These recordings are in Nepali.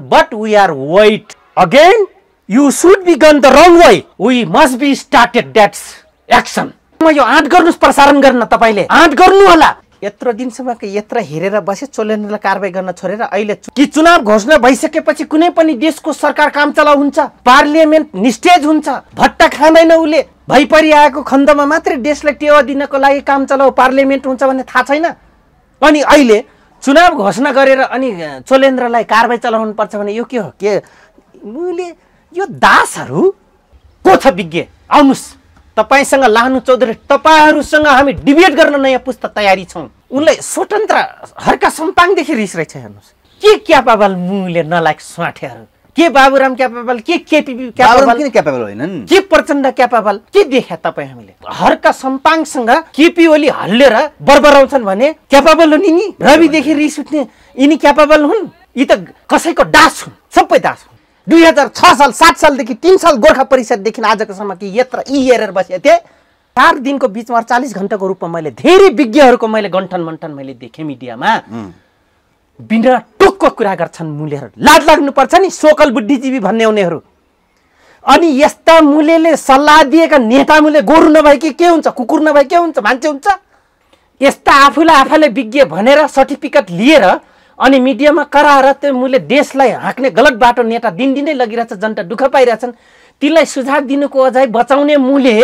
But we are wait again Again, you be gun the wrong way we must be started started. That's म यो आँट गर्नुहोस् प्रसारण गर्न तपाईँले आँट गर्नु होला यत्रो दिनसम्मको यत्र हेरेर बसे चोलेनलाई कारवाही गर्न छोडेर अहिले कि चुनाव घोषणा भइसकेपछि कुनै पनि देशको सरकार काम चलाउ हुन्छ पार्लियामेन्ट निस्टेज हुन्छ भट्टा खाँदैन उसले भइपरि आएको खण्डमा मात्रै देशलाई टेवा दिनको लागि काम चलाउ पार्लियामेन्ट हुन्छ भन्ने थाहा छैन अनि अहिले चुनाव घोषणा गरेर अनि चोलेन्द्रलाई कारवाही चलाउनु पर्छ भने यो के हो के मैले यो दासहरू को छ विज्ञ आउनुहोस् तपाईँसँग लानु चौधरी तपाईँहरूसँग हामी डिबेट गर्न नयाँ पुस्ता तयारी छौँ उनलाई स्वतन्त्र हर्का सम्पाङदेखि रिस रहेछ हेर्नुहोस् के क्या बाबाल मुले नलाग स्वाठेहरू के बाबुराम क्यापेबल के केपिपी क्यापेबल किन क्यापेबल होइनन् के प्रचण्ड क्यापेबल के देखे तपाईँ हामीले हरका सँग केपी ओली हल्लेर बरबराउँछन् भने क्यापेबल हुन् नि रविदेखि रिस उठ्ने यिनी क्यापेबल हुन् यी त कसैको दास हुन् सबै दास हुन् दुई हजार छ साल सात सालदेखि तिन साल गोर्खा परिषददेखि आजकोसम्म कि यत्र यी हेरेर बसेको थिएँ चार दिनको बिचमा चालिस घण्टाको रूपमा मैले धेरै विज्ञहरूको मैले गन्ठन मन्ठन मैले देखेँ मिडियामा बिना को कुरा गर्छन् मुलेहरू लाज लाग्नुपर्छ नि सोकल बुद्धिजीवी भन्ने हुनेहरू अनि यस्ता मुलेले सल्लाह दिएका नेता मुले गोरु नभए कि के हुन्छ कुकुर नभए के हुन्छ मान्छे हुन्छ यस्ता आफूलाई आफैले विज्ञ भनेर सर्टिफिकेट लिएर अनि मिडियामा कराएर त्यो मुले देशलाई हाँक्ने गलत बाटो नेता दिनदिनै लगिरहेछ जनता दुःख पाइरहेछन् तिनलाई सुझाव दिनुको अझै बचाउने मुले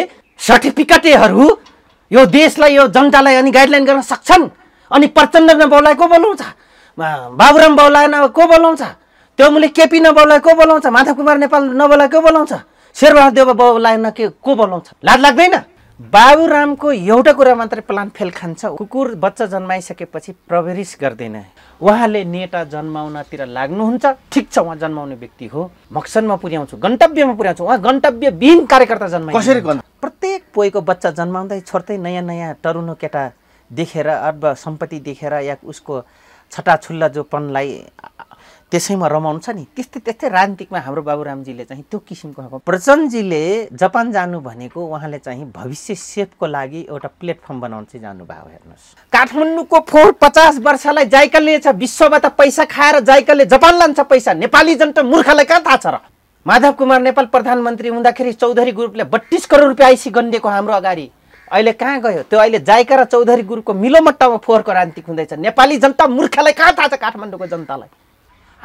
सर्टिफिकेटेहरू यो देशलाई यो जनतालाई अनि गाइडलाइन गर्न सक्छन् अनि प्रचण्ड नबौलाई को बोलाउँछ बाबुराम बाउलाएन अब को बोलाउँछ त्यो मुलुक केपी नबोलाए को बोलाउँछ माधव कुमार नेपाल नबोलाए को बोलाउँछ शेरबहादुर देव बाउलाएन के को बोलाउँछ लाज लाग्दैन बाबुरामको एउटा कुरा मात्रै प्लान फेल खान्छ कुकुर बच्चा जन्माइसकेपछि प्रवेश गर्दैन उहाँले नेता जन्माउनतिर लाग्नुहुन्छ ठिक छ उहाँ जन्माउने व्यक्ति हो मक्सनमा पुर्याउँछु गन्तव्यमा पुर्याउँछु उहाँ गन्तव्य गन्तव्यविहीन कार्यकर्ता जन्माइ कसरी प्रत्येक पोएको बच्चा जन्माउँदै छोड्दै नयाँ नयाँ तरुणो केटा देखेर अब सम्पत्ति देखेर या उसको छटाछुल्ला जोपनलाई त्यसैमा रमाउँछ नि त्यस्तै त्यस्तै राजनीतिकमा हाम्रो बाबुरामजीले चाहिँ त्यो किसिमको खालको प्रचण्डजीले जापान जानु भनेको उहाँले चाहिँ भविष्य सेफको लागि एउटा प्लेटफर्म बनाउनु चाहिँ जानुभयो हेर्नुहोस् काठमाडौँको फोहोर पचास वर्षलाई जाइकाले छ विश्वबाट पैसा खाएर जाइकलले जापान लान्छ पैसा नेपाली जनता मूर्खलाई कहाँ थाहा छ र माधव कुमार नेपाल प्रधानमन्त्री हुँदाखेरि चौधरी ग्रुपले बत्तिस करोड रुपियाँ आइसी गनिदिएको हाम्रो अगाडि अहिले कहाँ गयो त्यो अहिले जायका र चौधरी गुरुको मिलोमट्टामा फोहोरको क्रान्ति हुँदैछ नेपाली जनता मूर्खलाई कहाँ थाहा छ काठमाडौँको जनतालाई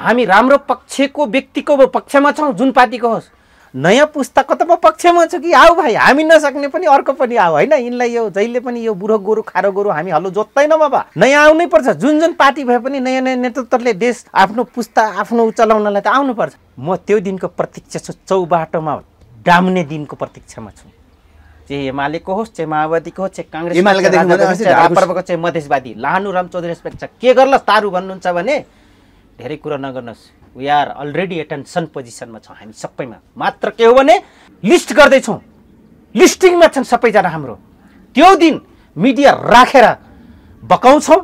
हामी राम्रो पक्षको व्यक्तिको पक्षमा छौँ जुन पार्टीको होस् नयाँ पुस्ताको त म पक्षमा छु कि आऊ भाइ हामी नसक्ने पनि अर्को पनि आऊ होइन यिनलाई यो जहिले पनि यो बुढो गोरु खारो गोरु हामी हल्लो जोत्दैनौँ बाबा नयाँ आउनै पर्छ जुन जुन पार्टी भए पनि नयाँ नयाँ नेतृत्वले देश आफ्नो पुस्ता आफ्नो चलाउनलाई त आउनुपर्छ म त्यो दिनको प्रतीक्षा छु चौबाटोमा डाम्ने दिनको प्रतीक्षामा छु चाहिँ एमालेको होस् चाहे माओवादीको होस् चाहिँ काङ्ग्रेस रापरको चाहिँ मधेसवादी लानु राम रेस्पेक्ट छ के गर्ला तारु भन्नुहुन्छ भने धेरै कुरा नगर्नुहोस् वी आर अलरेडी एटेन्सन पोजिसनमा छौँ हामी सबैमा मात्र के हो भने लिस्ट गर्दैछौँ लिस्टिङमा छन् सबैजना हाम्रो त्यो दिन मिडिया राखेर बकाउँछौँ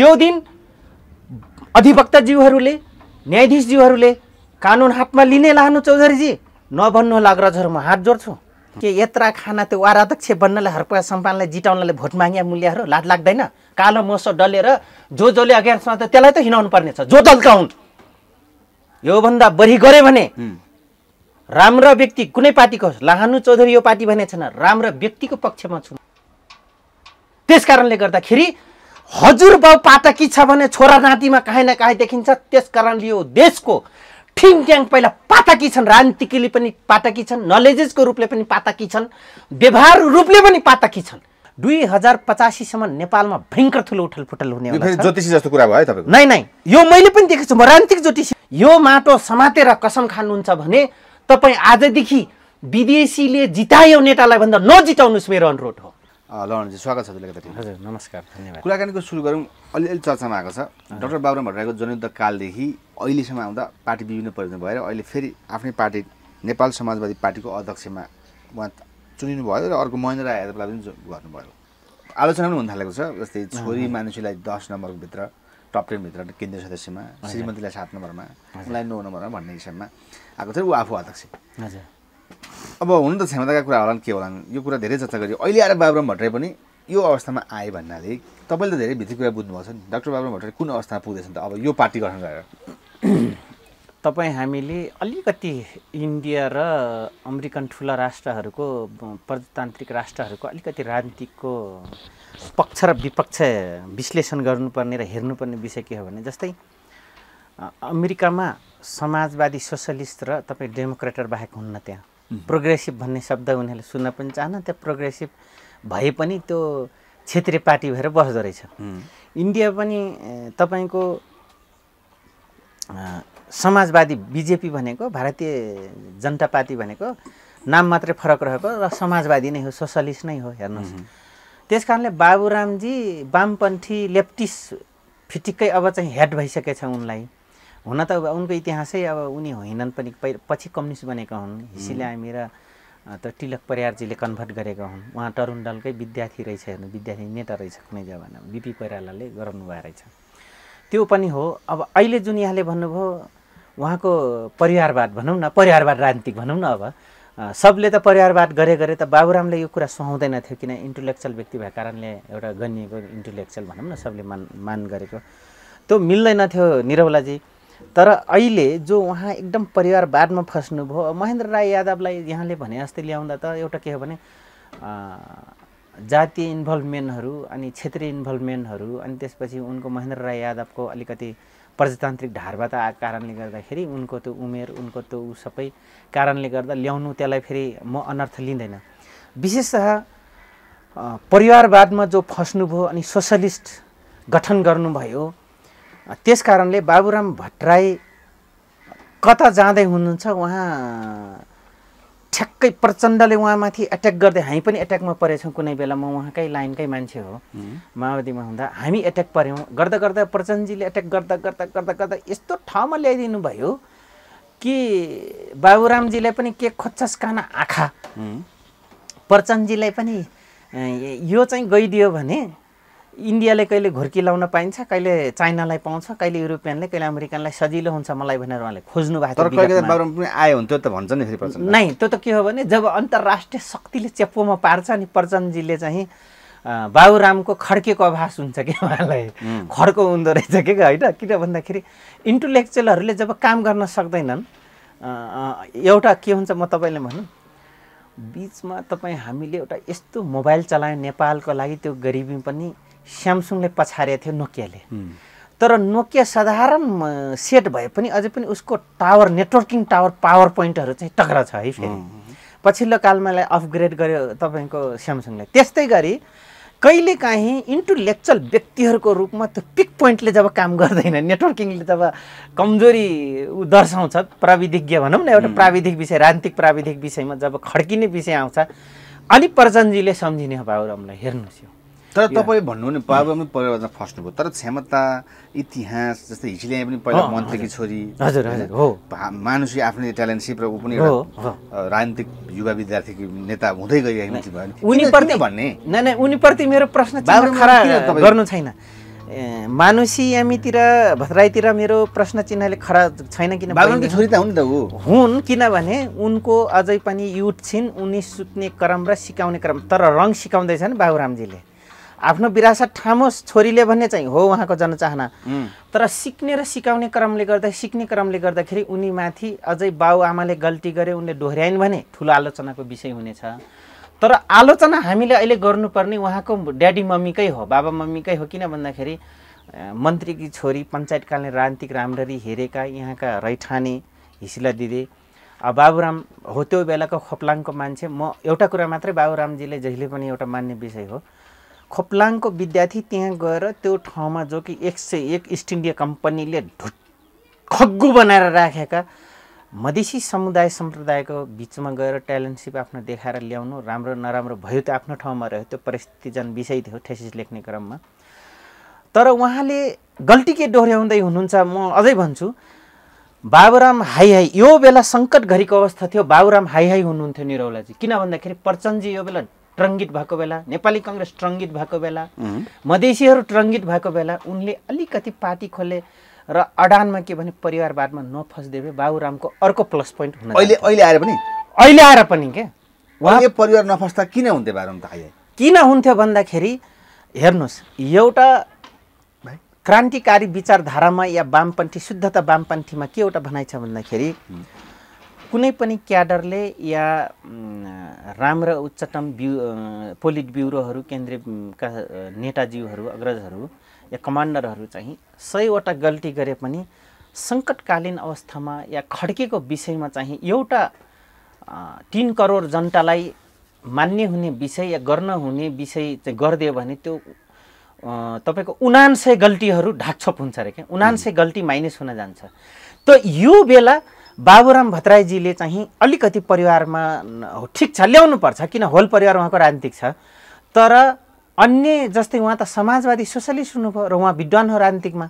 त्यो दिन अधिवक्ताज्यूहरूले न्यायाधीशज्यूहरूले कानुन हातमा लिने लानु चौधरीजी नभन्नु लाग्रजहरू म हात जोड्छु के यत्रा खाना त्यो आराध्यक्ष बन्नलाई हर्पा सम्पानलाई जिटाउनलाई भोट मागिया मूल्यहरू लाज लाग्दैन कालो मोसो डलेर जो जसले अगेन्स्टमा त त्यसलाई त हिँडाउनु पर्ने छ जो दलका हुन् योभन्दा बढी गऱ्यो भने राम्रो व्यक्ति कुनै पार्टीको होस् लाहानु चौधरी यो पार्टी भने छैन राम्रो व्यक्तिको पक्षमा छु त्यस कारणले गर्दाखेरि हजुरबाउ पाटकी छ भने छोरा नातिमा काहीँ न काहीँ देखिन्छ त्यस कारणले यो देशको ट्याङ्क पहिला पाताकी छन् रान्तिकीले पनि पाताकी छन् नलेजेसको रूपले पनि पाताकी छन् व्यवहार रूपले पनि पाताकी छन् दुई हजार पचासीसम्म नेपालमा भयङ्कर ठुलो उठलफुटल हुने ज्योतिषी जस्तो कुरा भयो है तपाईँ नै नै यो मैले पनि देखेको छु म रान्तिक ज्योतिषी यो माटो समातेर कसम खानुहुन्छ भने तपाईँ आजदेखि विदेशीले जितायो नेतालाई भन्दा नजिताउनुहोस् मेरो अनुरोध हो लहनजी स्वागत छ हजुरलाई हजुर नमस्कार धन्यवाद कुराकानीको सुरु गरौँ अलिअलि चर्चामा आएको छ डक्टर बाबुराम भट्टराईको जनयुद्ध कालदेखि अहिलेसम्म आउँदा पार्टी विभिन्न परिवर्तन भएर अहिले फेरि आफ्नै पार्टी नेपाल समाजवादी पार्टीको अध्यक्षमा उहाँ चुनिनु भयो र अर्को महेन्द्र राय यादवलाई पनि गर्नुभयो आलोचना पनि हुन थालेको छ जस्तै छोरी मान्छेलाई दस नम्बरभित्र टप टेनभित्र केन्द्रीय सदस्यमा श्रीमतीलाई सात नम्बरमा उनलाई नौ नम्बरमा भन्ने हिसाबमा आएको थियो ऊ आफू अध्यक्ष हजुर अब हुनु त क्षमताका कुरा नि के होला यो कुरा धेरै चर्चा गरियो अहिले आएर बाबुराम भट्टराई पनि यो अवस्थामा आए भन्नाले तपाईँले त धेरै भित्री कुरा बुझ्नुभएको छ नि डाक्टर बाबुराम भट्टराई कुन अवस्थामा पुग्दैछ त अब यो पार्टी गठन गरेर तपाईँ हामीले अलिकति इन्डिया र अमेरिकन ठुला राष्ट्रहरूको प्रजातान्त्रिक राष्ट्रहरूको अलिकति राजनीतिकको पक्ष र विपक्ष विश्लेषण गर्नुपर्ने र हेर्नुपर्ने विषय के हो भने जस्तै अमेरिकामा समाजवादी सोसलिस्ट र तपाईँ डेमोक्रेटर बाहेक हुन्न त्यहाँ प्रोग्रेसिभ भन्ने शब्द उनीहरूले सुन्न पनि चाहन त्यो प्रोग्रेसिभ भए पनि त्यो क्षेत्रीय पार्टी भएर बस्दो रहेछ इन्डिया पनि तपाईँको समाजवादी बिजेपी भनेको भारतीय जनता पार्टी भनेको नाम मात्रै फरक रहेको र समाजवादी नै हो सोसलिस्ट नै हो हेर्नुहोस् त्यस कारणले बाबुरामजी वामपन्थी लेफ्टिस्ट फिटिक्कै अब चाहिँ हेड भइसकेछ उनलाई हुन त उनको इतिहासै अब उनी होइनन् पनि पछि कम्युनिस्ट बनेका हुन् हिसिले हामी र त तिलक परियारजीले कन्भर्ट गरेका हुन् उहाँ तरुण दलकै विद्यार्थी रहेछ हेर्नु विद्यार्थी नेता रहेछ कुनै जमानामा बिपी कोइरालाले गराउनु भएको रहेछ त्यो पनि हो अब अहिले जुन यहाँले भन्नुभयो उहाँको परिवारवाद भनौँ न परिवारवाद राजनीतिक भनौँ न अब सबले त परिवारवाद गरे गरे त बाबुरामले यो कुरा सुहाउँदैन थियो किन इन्टलेक्चुअल व्यक्ति भएको कारणले एउटा गनिएको इन्टलेक्चुअल भनौँ न सबले मान मान गरेको त्यो मिल्दैन थियो निरौलाजी तर अहिले जो उहाँ एकदम परिवारवादमा फस्नुभयो महेन्द्र राई यादवलाई यहाँले भने जस्तै ल्याउँदा त एउटा के हो भने जातीय इन्भल्भमेन्टहरू अनि क्षेत्रीय इन्भल्भमेन्टहरू अनि त्यसपछि उनको महेन्द्र राई यादवको अलिकति प्रजातान्त्रिक ढारबाट आएको कारणले गर्दाखेरि उनको त्यो उमेर उनको त्यो ऊ सबै कारणले गर्दा ल्याउनु त्यसलाई फेरि म अनर्थ लिँदैन विशेषतः परिवारवादमा जो फस्नुभयो अनि सोसलिस्ट गठन गर्नुभयो त्यस कारणले बाबुराम भट्टराई कता जाँदै हुनुहुन्छ उहाँ ठ्याक्कै प्रचण्डले उहाँमाथि एट्याक गर्दै हामी पनि एट्याकमा परेछौँ कुनै बेला म उहाँकै लाइनकै मान्छे हो माओवादीमा हुँदा हामी एट्याक पऱ्यौँ गर्दा गर्दा प्रचण्डजीले एट्याक गर्दा गर्दा गर्दा गर्दा यस्तो ठाउँमा ल्याइदिनु भयो कि बाबुरामजीलाई पनि के खोच्छस् कान आँखा प्रचण्डजीलाई पनि यो चाहिँ गइदियो भने इन्डियाले कहिले घुर्की लाउन पाइन्छ कहिले चाइनालाई पाउँछ कहिले युरोपियनले कहिले अमेरिकनलाई सजिलो हुन्छ मलाई भनेर उहाँले खोज्नु भएको आयो हुन्थ्यो त भन्छ नि नै त्यो त के हो भने जब अन्तर्राष्ट्रिय शक्तिले चेप्पोमा पार्छ अनि प्रचण्डजीले चाहिँ बाबुरामको खड्केको आभास हुन्छ कि उहाँलाई खड्को हुँदो रहेछ कि होइन किन भन्दाखेरि इन्टलेक्चुअलहरूले जब काम गर्न सक्दैनन् एउटा के हुन्छ म तपाईँले भनौँ बिचमा तपाईँ हामीले एउटा यस्तो मोबाइल चलायौँ नेपालको लागि त्यो गरिबी पनि स्यामसुङले पछारिएको थियो नोकियाले तर नोकिया साधारण सेट भए पनि अझै पनि उसको टावर नेटवर्किङ टावर पावर पोइन्टहरू चाहिँ टक्रा छ है फेरि पछिल्लो कालमा यसलाई अपग्रेड गर्यो तपाईँको स्यामसुङले त्यस्तै गरी कहिलेकाहीँ इन्टुलेक्चुअल व्यक्तिहरूको रूपमा त्यो पिक पोइन्टले जब काम गर्दैन नेटवर्किङले जब कमजोरी ऊ दर्शाउँछ प्राविधिज्ञ भनौँ न एउटा प्राविधिक विषय राजनीतिक प्राविधिक विषयमा जब खड्किने विषय आउँछ अनि प्रचन्दजीले सम्झिने हो बाबुरामलाई हेर्नुहोस् यो तर तपाईँ भन्नु भने परिवर्तन परिवारमा फस्नुभयो तर क्षमता इतिहास जस्तै हिजले पनि पहिला मन्त्रीकी छोरी हजुर हो मानुसी आफ्नै ट्यालेन्टसिप र ऊ पनि एउटा राजनीतिक युवा विद्यार्थीको नेता हुँदै गइरहेको उनीप्रति भन्ने नै नै उनीप्रति मेरो प्रश्न गर्नु छैन मानुसी यामीतिर भद्राईतिर मेरो प्रश्न चिन्हले खरा छैन किन छोरी त हुन् त ऊ हुन् किनभने उनको अझै पनि युथ छिन् उनी सुत्ने क्रम र सिकाउने क्रम तर रङ सिकाउँदैछन् बाबुरामजीले आफ्नो विरासत ठामोस् छोरीले भन्ने चाहिँ हो उहाँको जनचाहना तर सिक्ने र सिकाउने क्रमले गर्दा सिक्ने क्रमले गर्दाखेरि उनीमाथि अझै बाउ आमाले गल्ती गरे उनले डोहोऱ्याइन् भने ठुलो आलोचनाको विषय हुनेछ तर आलोचना हामीले अहिले गर्नुपर्ने उहाँको ड्याडी मम्मीकै हो बाबा मम्मीकै हो किन भन्दाखेरि मन्त्रीकी छोरी पञ्चायतकालीन राजनीतिक राम्ररी हेरेका यहाँका रैठाने हिसिला दिदी बाबुराम हो त्यो बेलाको खोप्लाङको मान्छे म एउटा कुरा मात्रै बाबुरामजीले जहिले पनि एउटा मान्ने विषय हो खोप्लाङको विद्यार्थी त्यहाँ गएर त्यो ठाउँमा जो कि एक सय एक इस्ट इन्डिया कम्पनीले ढुट खग्गु बनाएर राखेका मधेसी समुदाय सम्प्रदायको बिचमा गएर ट्यालेन्टसिप आफ्नो देखाएर ल्याउनु राम्रो नराम्रो भयो त आफ्नो ठाउँमा रह्यो त्यो परिस्थिति जन विषय थियो ठेसिस लेख्ने क्रममा तर उहाँले गल्ती के दोहोऱ्याउँदै हुनुहुन्छ म अझै भन्छु बाबुराम हाई हाई यो बेला सङ्कट घरीको अवस्था थियो बाबुराम हाई हाई हुनुहुन्थ्यो निरौलाजी किन भन्दाखेरि प्रचण्डजी यो बेला ट्रङ्गित भएको बेला नेपाली कङ्ग्रेस ट्रङ्गित भएको बेला मधेसीहरू ट्रङ्गित भएको बेला उनले अलिकति पार्टी खोले र अडानमा के भने परिवारवादमा नफस्देवे बाबुरामको अर्को प्लस पोइन्ट हुन अहिले अहिले आएर पनि अहिले आएर पनि के उहाँले परिवार नफस्दा किन हुन्थ्यो बाबुराम त किन हुन्थ्यो भन्दाखेरि हेर्नुहोस् एउटा क्रान्तिकारी विचारधारामा या वामपन्थी शुद्धता वामपन्थीमा के एउटा भनाइ छ भन्दाखेरि कुनै पनि क्याडरले या राम्रा उच्चतम ब्यु पोलिट ब्युरोहरू केन्द्रीयका नेताज्यूहरू अग्रजहरू या कमान्डरहरू चाहिँ सयवटा गल्ती गरे पनि सङ्कटकालीन अवस्थामा या खड्केको विषयमा चाहिँ एउटा तिन करोड जनतालाई मान्य हुने विषय या गर्न हुने विषय चाहिँ गरिदियो भने त्यो तपाईँको उनान्सय गल्तीहरू ढाकछोप हुन्छ अरे क्या उनान्सय गल्ती माइनस हुन जान्छ त यो बेला बाबुराम भत्राईजीले चाहिँ अलिकति परिवारमा ठिक छ ल्याउनु पर्छ किन होल परिवार उहाँको राजनीतिक छ तर अन्य जस्तै उहाँ त समाजवादी सोसलिस्ट हुनुभयो र उहाँ विद्वान हो राजनीतिकमा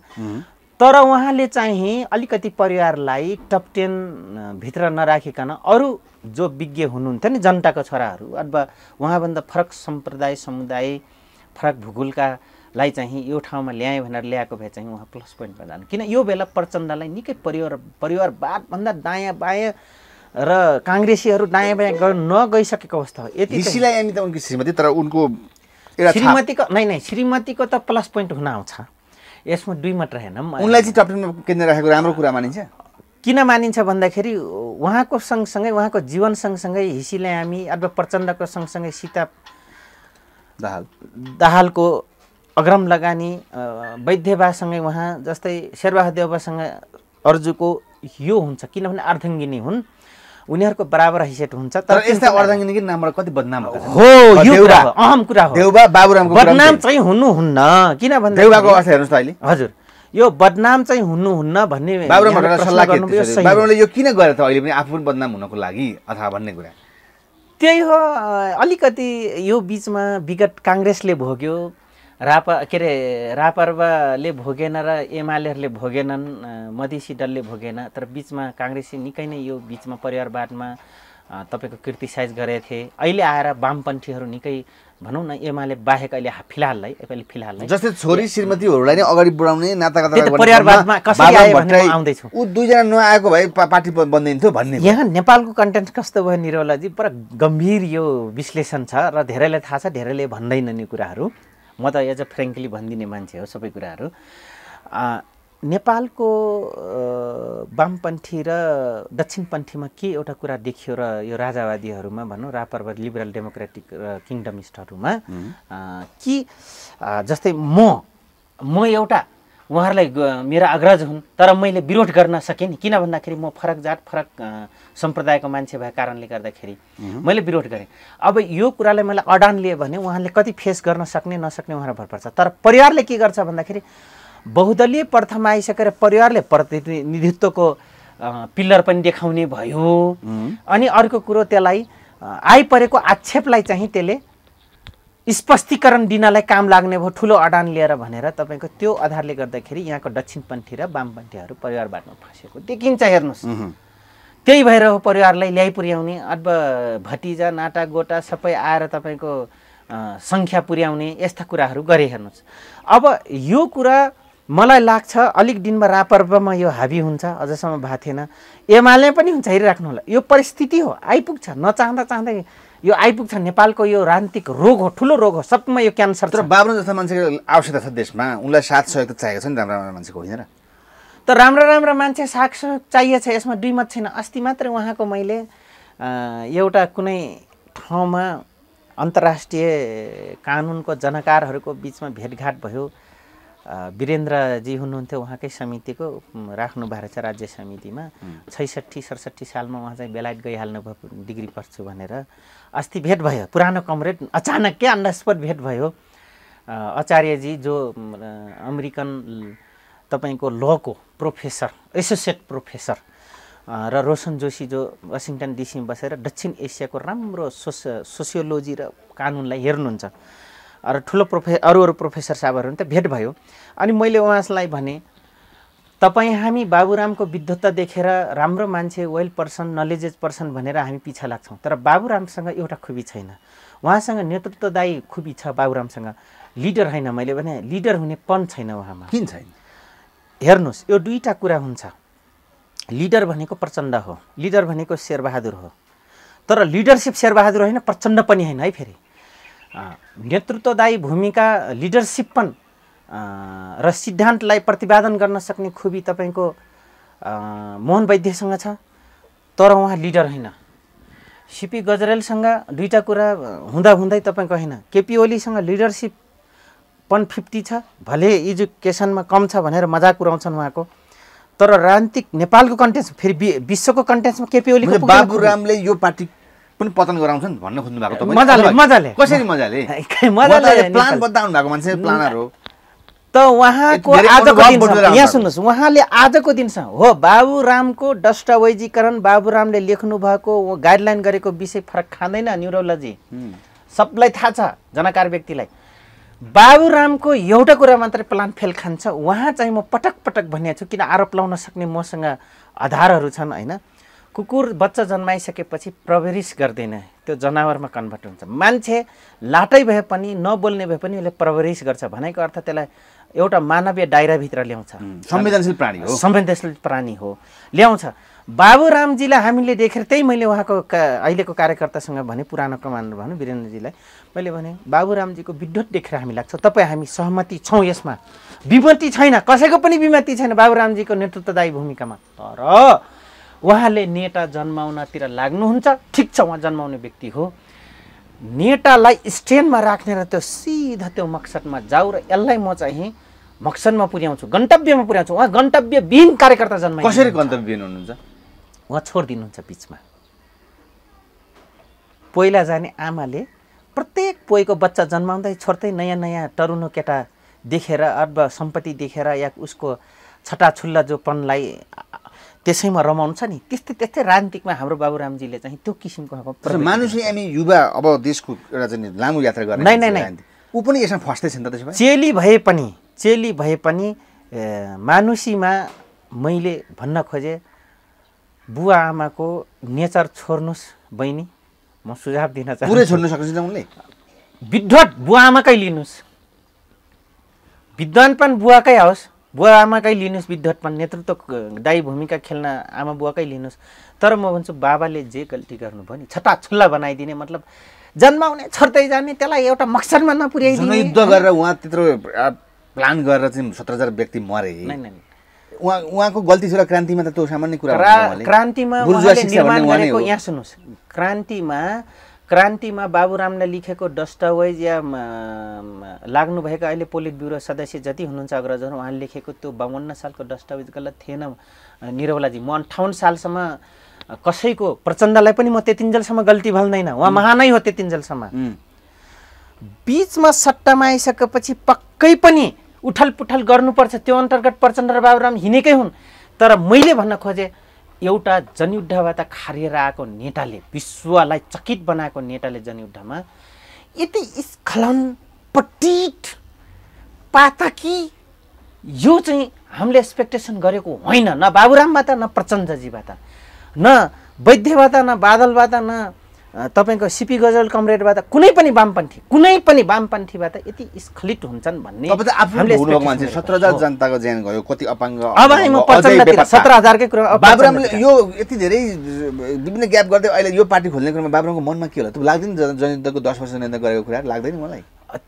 तर उहाँले चाहिँ अलिकति परिवारलाई टप टेनभित्र नराखिकन अरू जो विज्ञ हुनुहुन्थ्यो नि जनताको छोराहरू अथवा उहाँभन्दा फरक सम्प्रदाय समुदाय फरक भूगोलका लाई चाहिँ यो ठाउँमा ल्याएँ भनेर ल्याएको भए चाहिँ उहाँ प्लस पोइन्टमा जानु किन यो बेला प्रचण्डलाई निकै परिवार परिवारवादभन्दा दायाँ बायाँ र काङ्ग्रेसीहरू दायाँ बायाँ नगइसकेको अवस्था हो यति श्रीमती तर उनको श्रीमतीको नै नै श्रीमतीको त प्लस पोइन्ट हुन आउँछ यसमा दुई मात्र होइन उनलाई चाहिँ केन्द्र राखेको राम्रो कुरा मानिन्छ किन मानिन्छ भन्दाखेरि उहाँको सँगसँगै उहाँको जीवन सँगसँगै हिसीले हामी अथवा प्रचण्डको सँगसँगै सीता दाहाल दाहालको अग्रम लगानी वैद्यवासँगै उहाँ जस्तै शेरबहादेवसँग अर्जुको यो हुन्छ किनभने अर्धङ्गिनी हुन् उनीहरूको बराबर हैसियत हुन्छ तर यस्ता अर्धङ्गिनी नामबाट कति बदनाम हो यो कुरा अहम कुरा हो देउबा बाबुरामको बदनाम चाहिँ हुनुहुन्न किनभने देउबाको अर्थ हेर्नुहोस् त अहिले हजुर यो बदनाम चाहिँ हुनुहुन्न भन्ने बाबुरामले यो किन गरे त अहिले पनि आफू पनि बदनाम हुनको लागि अथवा भन्ने कुरा त्यही हो अलिकति यो बिचमा विगत काङ्ग्रेसले भोग्यो रापा के अरे रापर्वले भोगेन र एमालेहरूले भोगेनन् मधेसी दलले भोगेन तर बिचमा काङ्ग्रेसी निकै नै यो बिचमा परिवारवादमा तपाईँको क्रिटिसाइज गरेको थिए अहिले आएर वामपन्थीहरू निकै भनौँ न एमाले बाहेक अहिले फिलहाललाई अहिले फिलहाललाई जस्तै छोरी श्रीमतीहरूलाई नै अगाडि बढाउने परिवारवादमा ऊ दुईजना नआएको भए पार्टी बनिदिन्थ्यो भन्ने यहाँ नेपालको कन्टेन्ट कस्तो भयो निरवलाजी पुरा गम्भीर यो विश्लेषण छ र धेरैलाई थाहा छ धेरैले भन्दैनन् यो कुराहरू म त एज अ फ्रेङ्कली भनिदिने मान्छे हो सबै कुराहरू नेपालको वामपन्थी र दक्षिणपन्थीमा के एउटा कुरा देखियो र यो राजावादीहरूमा भनौँ रापर लिबरल डेमोक्रेटिक र किङडमिस्टहरूमा कि जस्तै म म एउटा उहाँहरूलाई मेरा अग्रज हुन् तर मैले विरोध गर्न सकेँ नि किन भन्दाखेरि म फरक जात फरक सम्प्रदायको मान्छे भएको कारणले गर्दाखेरि मैले विरोध गरेँ अब यो कुरालाई मैले अडान लिएँ भने उहाँले कति फेस गर्न सक्ने नसक्ने उहाँलाई भर पर्छ तर परिवारले के गर्छ भन्दाखेरि बहुदलीय प्रथामा आइसकेर परिवारले प्रतिनिधित्वको पिल्लर पनि देखाउने भयो अनि अर्को कुरो त्यसलाई आइपरेको आक्षेपलाई चाहिँ त्यसले स्पष्टीकरण दिनलाई काम लाग्ने भयो ठुलो अडान लिएर भनेर तपाईँको त्यो आधारले गर्दाखेरि यहाँको दक्षिणपन्थी र वामपन्थीहरू परिवारवादमा फँसेको देखिन्छ हेर्नुहोस् त्यही भएर हो परिवारलाई ल्याइ पुर्याउने अथवा भतिजा नाटा गोटा सबै आएर तपाईँको सङ्ख्या पुर्याउने यस्ता कुराहरू गरे हेर्नुहोस् अब यो कुरा मलाई लाग्छ अलिक दिनमा रापर्वमा यो हाबी हुन्छ अझसम्म भएको थिएन एमाले पनि हुन्छ हेरिराख्नु होला यो परिस्थिति हो आइपुग्छ नचाहँदा चाहँदै यो आइपुग्छ नेपालको यो रान्तिक रोग हो ठुलो रोग हो सबमा यो क्यान्सर तर बाबु जस्तो मान्छेको आवश्यकता छ देशमा उनलाई साथ सहयोग त चाहिएको छ नि राम्रा राम्रा मान्छेको होइन र त राम्रा राम्रा मान्छे साग सहयोग चाहिएको छ यसमा दुई मत छैन अस्ति मात्रै उहाँको मैले एउटा कुनै ठाउँमा अन्तर्राष्ट्रिय कानुनको जनकारहरूको बिचमा भेटघाट भयो वीरेन्द्रजी हुनुहुन्थ्यो उहाँकै समितिको राख्नु भएको छ राज्य समितिमा छैसठी सडसठी सालमा उहाँ चाहिँ बेलायत भयो डिग्री पर्छु भनेर अस्ति भेट भयो पुरानो कमरेड अचानकै के अन्डास्पट भेट भयो आचार्यजी जो अमेरिकन तपाईँको लको प्रोफेसर एसोसिएट प्रोफेसर र रोशन जोशी जो वासिङटन डिसीमा बसेर दक्षिण एसियाको राम्रो सोस सोसियोलोजी र कानुनलाई हेर्नुहुन्छ र ठुलो प्रोफे अरू अरू प्रोफेसर साहबहरू पनि त भेट भयो अनि मैले उहाँलाई भने तपाईँ हामी बाबुरामको विद्धता देखेर राम्रो मान्छे वेल पर्सन नलेजेज पर्सन भनेर हामी पिछा लाग्छौँ तर बाबुरामसँग एउटा खुबी छैन उहाँसँग नेतृत्वदायी खुबी छ बाबुरामसँग लिडर होइन मैले भने लिडर हुने पन छैन उहाँमा किन छैन हेर्नुहोस् यो दुईवटा कुरा हुन्छ लिडर भनेको प्रचण्ड हो लिडर भनेको शेरबहादुर हो तर लिडरसिप शेरबहादुर होइन प्रचण्ड पनि होइन है फेरि नेतृत्वदायी भूमिका लिडरसिप पनि र सिद्धान्तलाई प्रतिपादन गर्न सक्ने खुबी तपाईँको मोहन वैद्यसँग छ तर उहाँ लिडर होइन सिपी गजरेलसँग दुईवटा कुरा हुँदाहुँदै तपाईँको होइन केपी ओलीसँग लिडरसिप पन फिफ्टी छ भले एजुकेसनमा कम छ भनेर मजाक उडाउँछन् उहाँको तर राजनीतिक नेपालको कन्टेन्स फेरि विश्वको कन्टेन्समा केपी ओली बाबुरामले यो पार्टी पनि पतन गराउँछन् भन्न खोज्नु भएको मजाले मजाले कसरी मजाले प्लान बताउनु भएको मान्छे प्लानर हो त उहाँको आजको दिन यहाँ सुन्नुहोस् उहाँले आजको दिनसम्म हो बाबुरामको डस्टावैजीकरण बाबुरामले लेख्नु भएको गाइडलाइन गरेको विषय फरक खाँदैन न्युरोलोजी सबलाई थाहा छ जनाकार व्यक्तिलाई बाबुरामको एउटा कुरा मात्रै प्लान फेल खान्छ उहाँ चाहिँ म पटक पटक भनिएको छु किन आरोप लाउन सक्ने मसँग आधारहरू छन् होइन कुकुर बच्चा जन्माइसकेपछि प्रवेश गर्दैन त्यो जनावरमा कन्भर्ट हुन्छ मान्छे लाटै भए पनि नबोल्ने भए पनि उसले प्रवेश गर्छ भनेको अर्थ त्यसलाई एउटा मानवीय दायराभित्र ल्याउँछ संवेदनशील प्राणी हो संवेदनशील प्राणी हो ल्याउँछ बाबुरामजीलाई हामीले देखेर त्यही मैले उहाँको का अहिलेको कार्यकर्तासँग भने पुरानो कमान्डर भनौँ वीरेन्द्रजीलाई मैले भने बाबुरामजीको विद्वत देखेर हामी लाग्छ तपाईँ हामी सहमति छौँ यसमा विमति छैन कसैको पनि विमति छैन बाबुरामजीको नेतृत्वदायी भूमिकामा तर उहाँले नेता जन्माउनतिर लाग्नुहुन्छ ठिक छ उहाँ जन्माउने व्यक्ति हो नेटालाई स्ट्यान्डमा राखेर त्यो सिधा त्यो मक्सदमा जाऊ र यसलाई म चाहिँ मक्सदमा पुर्याउँछु गन्तव्यमा पुर्याउँछु उहाँ गन्तव्यविहीन कार्यकर्ता जन्म कसरी गन्तव्यविहीन हुनुहुन्छ उहाँ छोडिदिनुहुन्छ बिचमा पहिला जाने आमाले प्रत्येक पोइको बच्चा जन्माउँदै छोड्दै नयाँ नयाँ तरुनो केटा देखेर अथवा सम्पत्ति देखेर या उसको छटाछुल्ला जोपनलाई त्यसैमा रमाउनु छ नि त्यस्तै त्यस्तै राजनीतिकमा हाम्रो बाबुरामजीले चाहिँ त्यो किसिमको मानुसले हामी युवा अब देशको एउटा चाहिँ लामो यात्रा गर्ने नै नै ऊ पनि यसमा फस्दैछ नि त त्यसो भए चेली भए पनि चेली भए पनि मानुसीमा मैले भन्न खोजेँ बुवा आमाको नेचर छोड्नुहोस् बहिनी म सुझाव दिन चाहन्छु पुरै छोड्नु सक्नुहुन्छ उनले विद्वत बुवा आमाकै लिनुहोस् विद्वान पनि बुवाकै आओस् बुवा आमाकै लिनुहोस् विद्वटमा नेतृत्व दायी भूमिका खेल्न आमा बुवाकै लिनुहोस् तर म भन्छु बाबाले जे गल्ती गर्नुभयो नि छुल्ला बनाइदिने मतलब जन्माउने छर्दै जाने त्यसलाई एउटा मक्सरमा नपुर्याइदिने युद्ध गरेर उहाँ त्यत्रो प्लान गरेर चाहिँ सत्र हजार व्यक्ति मरे उहाँ उहाँको गल्ती छोरा क्रान्तिमा त त्यो सामान्य कुरा क्रान्तिमा यहाँ सुन्नुहोस् क्रान्तिमा क्रान्तिमा बाबुरामले लेखेको दस्तावेज या लाग्नुभएका अहिले पोलिट ब्युरो सदस्य जति हुनुहुन्छ अग्रजहरू उहाँले लेखेको त्यो बाहन्न सालको दस्तावेज गलत थिएन निरवलाजी म अन्ठाउन्न सालसम्म कसैको प्रचण्डलाई पनि म त्यतिन्जेलसम्म गल्ती भन्दैन उहाँ महानै हो त्यतिन्जेलसम्म बिचमा सट्टामा आइसकेपछि पक्कै पनि उठल पुठल गर्नुपर्छ त्यो अन्तर्गत प्रचण्ड र बाबुराम हिँडेकै हुन् तर मैले भन्न खोजेँ एउटा जनयुद्धबाट खारिएर आएको नेताले विश्वलाई चकित बनाएको नेताले जनयुद्धमा यति स्खलन पटिट पाताकी यो चाहिँ हामीले एक्सपेक्टेसन गरेको होइन न बाबुरामबाट न प्रचण्डजीबाट न वैद्यबाट न बादलबाट न तपाईँको सिपी गजल कमरेडबाट कुनै पनि वामपन्थी कुनै पनि वामपन्थीबाट यति स्खलित हुन्छन् भन्ने मान्छे सत्र हजार जनताको ज्यान गयो कति अपाङ्ग अब म प्रचण्डतिर सत्र हजारकै कुरा बाबुरामले यो यति धेरै विभिन्न ग्याप गर्दै अहिले यो पार्टी खोल्ने कुरामा बाबुरामको मनमा के होला त लाग्दैन जनयुद्धको दस वर्ष जनयुद्ध गरेको कुरा लाग्दैन मलाई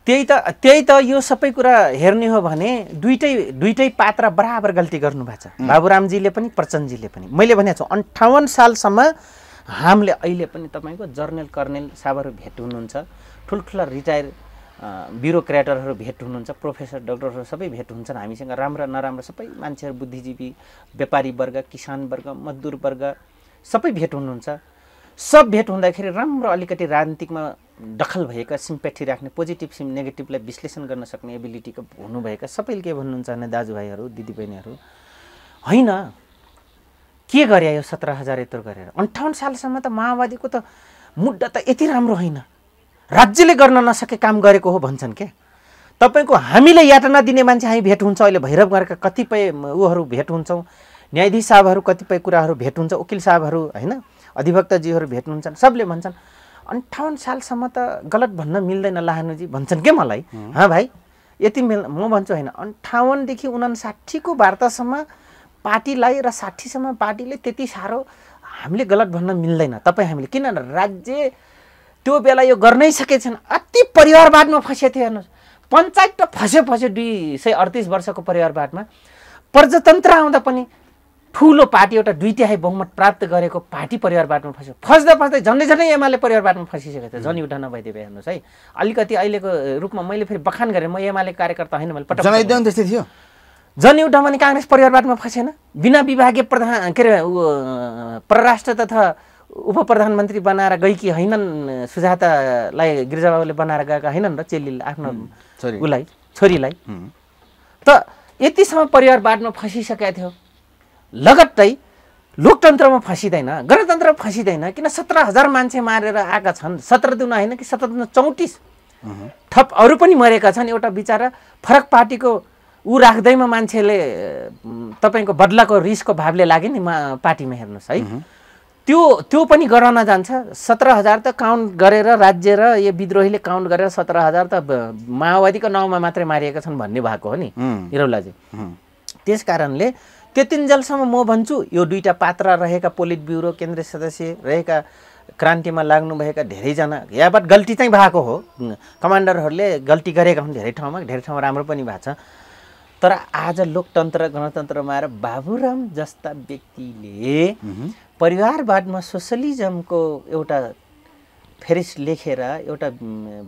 त्यही त त्यही त यो सबै कुरा हेर्ने हो भने दुइटै दुइटै पात्र बराबर गल्ती गर्नुभएको छ बाबुरामजीले पनि प्रचण्डजीले पनि मैले भनेको छु अन्ठाउन्न सालसम्म हामीले अहिले पनि तपाईँको जर्नल कर्नेल साहबहरू भेट हुनुहुन्छ ठुल्ठुला रिटायर ब्युरोक्रेटरहरू भेट हुनुहुन्छ प्रोफेसर डक्टरहरू सबै भेट हुन्छन् हामीसँग राम्रा नराम्रा सबै मान्छेहरू बुद्धिजीवी व्यापारी वर्ग किसान वर्ग मजदुर वर्ग सबै भेट हुनुहुन्छ सब भेट हुँदाखेरि राम्रो अलिकति राजनीतिकमा दखल भएका सिम्पेथी राख्ने पोजिटिभ सिम नेगेटिभलाई विश्लेषण गर्न सक्ने एबिलिटीको हुनुभएका सबैले के भन्नुहुन्छ भने दाजुभाइहरू दिदीबहिनीहरू होइन के गरे यो सत्र हजार यत्रो गरेर अन्ठाउन्न सालसम्म त माओवादीको त मुद्दा त यति राम्रो होइन राज्यले गर्न नसके काम गरेको हो भन्छन् क्या तपाईँको हामीले यातना दिने मान्छे हामी भेट हुन्छ अहिले भैरव गरेका कतिपय उहरू भेट हुन्छौँ न्यायाधीश साहबहरू कतिपय कुराहरू भेट हुन्छ वकिल साहबहरू होइन अधिवक्ताजीहरू भेट हुन्छन् सबले भन्छन् अन्ठाउन्न सालसम्म त गलत भन्न मिल्दैन लाहानुजी भन्छन् क्या मलाई हाँ भाइ यति मिल म भन्छु होइन अन्ठाउन्नदेखि उनासाठीको वार्तासम्म पार्टीलाई र साठीसम्म पार्टीले त्यति साह्रो हामीले गलत भन्न मिल्दैन तपाईँ हामीले किन राज्य त्यो बेला यो गर्नै सकेछन् अति परिवारवादमा फँसेको थियो हेर्नुहोस् पञ्चायत त फस्यो फस्यो दुई सय अडतिस वर्षको परिवारवादमा प्रजातन्त्र आउँदा पनि ठुलो पार्टी एउटा दुई तिहाई बहुमत प्राप्त गरेको पार्टी परिवारवादमा फस्यो फस्दा फस्दै झन्डै झन्डै एमाले परिवारवादमा फँसिसकेको थियो झन् एउटा नभइदियो हेर्नुहोस् है अलिकति अहिलेको रूपमा मैले फेरि बखान गरेँ म एमाले कार्यकर्ता होइन मैले पटक त्यस्तै थियो जनयुद्ध भने काङ्ग्रेस परिवारवादमा म फसेन बिना विभागीय प्रधान के अरे परराष्ट्र तथा उपप्रधानमन्त्री बनाएर गएकी होइनन् सुजातालाई गिरिजाबाबुले बनाएर गएका होइनन् र चेलीले आफ्नो उसलाई छोरीलाई त यतिसम्म परिवार बाटमा फँसिसकेका थियो लगत्तै लोकतन्त्रमा फँसिँदैन गणतन्त्रमा फँसिँदैन किन सत्र हजार मान्छे मारेर आएका छन् सत्र दिन होइन कि सत्र दिन चौतिस थप अरू पनि मरेका छन् एउटा बिचरा फरक पार्टीको ऊ राख्दैमा मान्छेले तपाईँको बदलाको रिसको भावले लाग्यो नि पार्टीमा हेर्नुहोस् है त्यो त्यो पनि गराउन जान्छ सत्र हजार त काउन्ट गरेर राज्य र यो विद्रोहीले काउन्ट गरेर सत्र हजार त माओवादीको नाउँमा मात्रै मारिएका छन् भन्ने भएको हो नि हिरौलाजी त्यस कारणले त्यतिन्जेलसम्म म भन्छु यो दुईवटा पात्र रहेका पोलिट ब्युरो केन्द्रीय सदस्य रहेका क्रान्तिमा लाग्नुभएका धेरैजना यावत गल्ती चाहिँ भएको हो कमान्डरहरूले गल्ती गरेका हुन् धेरै ठाउँमा धेरै ठाउँमा राम्रो पनि भएको छ तर आज लोकतन्त्र गणतन्त्रमा आएर बाबुराम जस्ता व्यक्तिले परिवारवादमा सोसलिजमको एउटा फेरिस लेखेर एउटा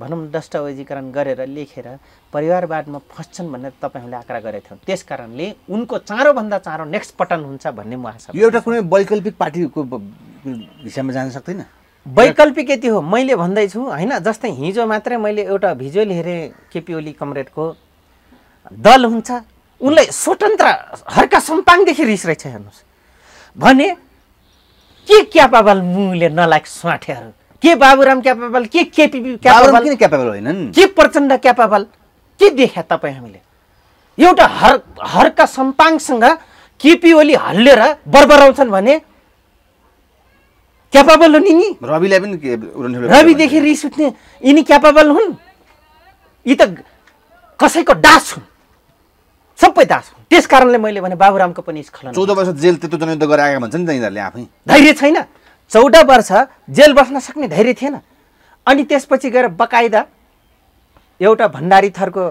भनौँ दस्तावेजीकरण गरेर लेखेर परिवारवादमा फस्छन् भनेर तपाईँहरूले आग्रह गरेको थियौँ त्यस कारणले उनको चाँडोभन्दा चाँडो नेक्स्ट पटन हुन्छ भन्ने म आशा यो एउटा कुनै वैकल्पिक पार्टीको हिसाबमा जान सक्दैन वैकल्पिक यति हो मैले भन्दैछु होइन जस्तै हिजो मात्रै मैले एउटा भिजुअल हेरेँ केपी ओली कमरेडको दल हुन्छ उनलाई स्वतन्त्र हर्का सम्पाङदेखि रिस रहेछ हेर्नुहोस् भने के क्यापाबल मुले नलाग स्वाठेहरू के बाबुराम क्यापाबल के केपी क्यापाबल किन क्यापाबल होइनन् के प्रचण्ड क्यापाबल के देखा तपाईँ हामीले एउटा हर हर्का सम्पाङसँग केपी ओली हल्लेर बरबराउँछन् भने क्यापाबल हुन् यिनी रविलाई पनि रविदेखि रिस उठ्ने यिनी क्यापाबल हुन् यी त कसैको डास हुन् सबै दास हुन् त्यस कारणले मैले भने बाबुरामको पनि स्खलन चौध वर्ष जेल त्यत्रो जनयुद्ध गरेर भन्छ नि त यिनीहरूले आफै धैर्य छैन चौध वर्ष जेल बस्न सक्ने धैर्य थिएन अनि त्यसपछि गएर बकाइदा एउटा भण्डारी थरको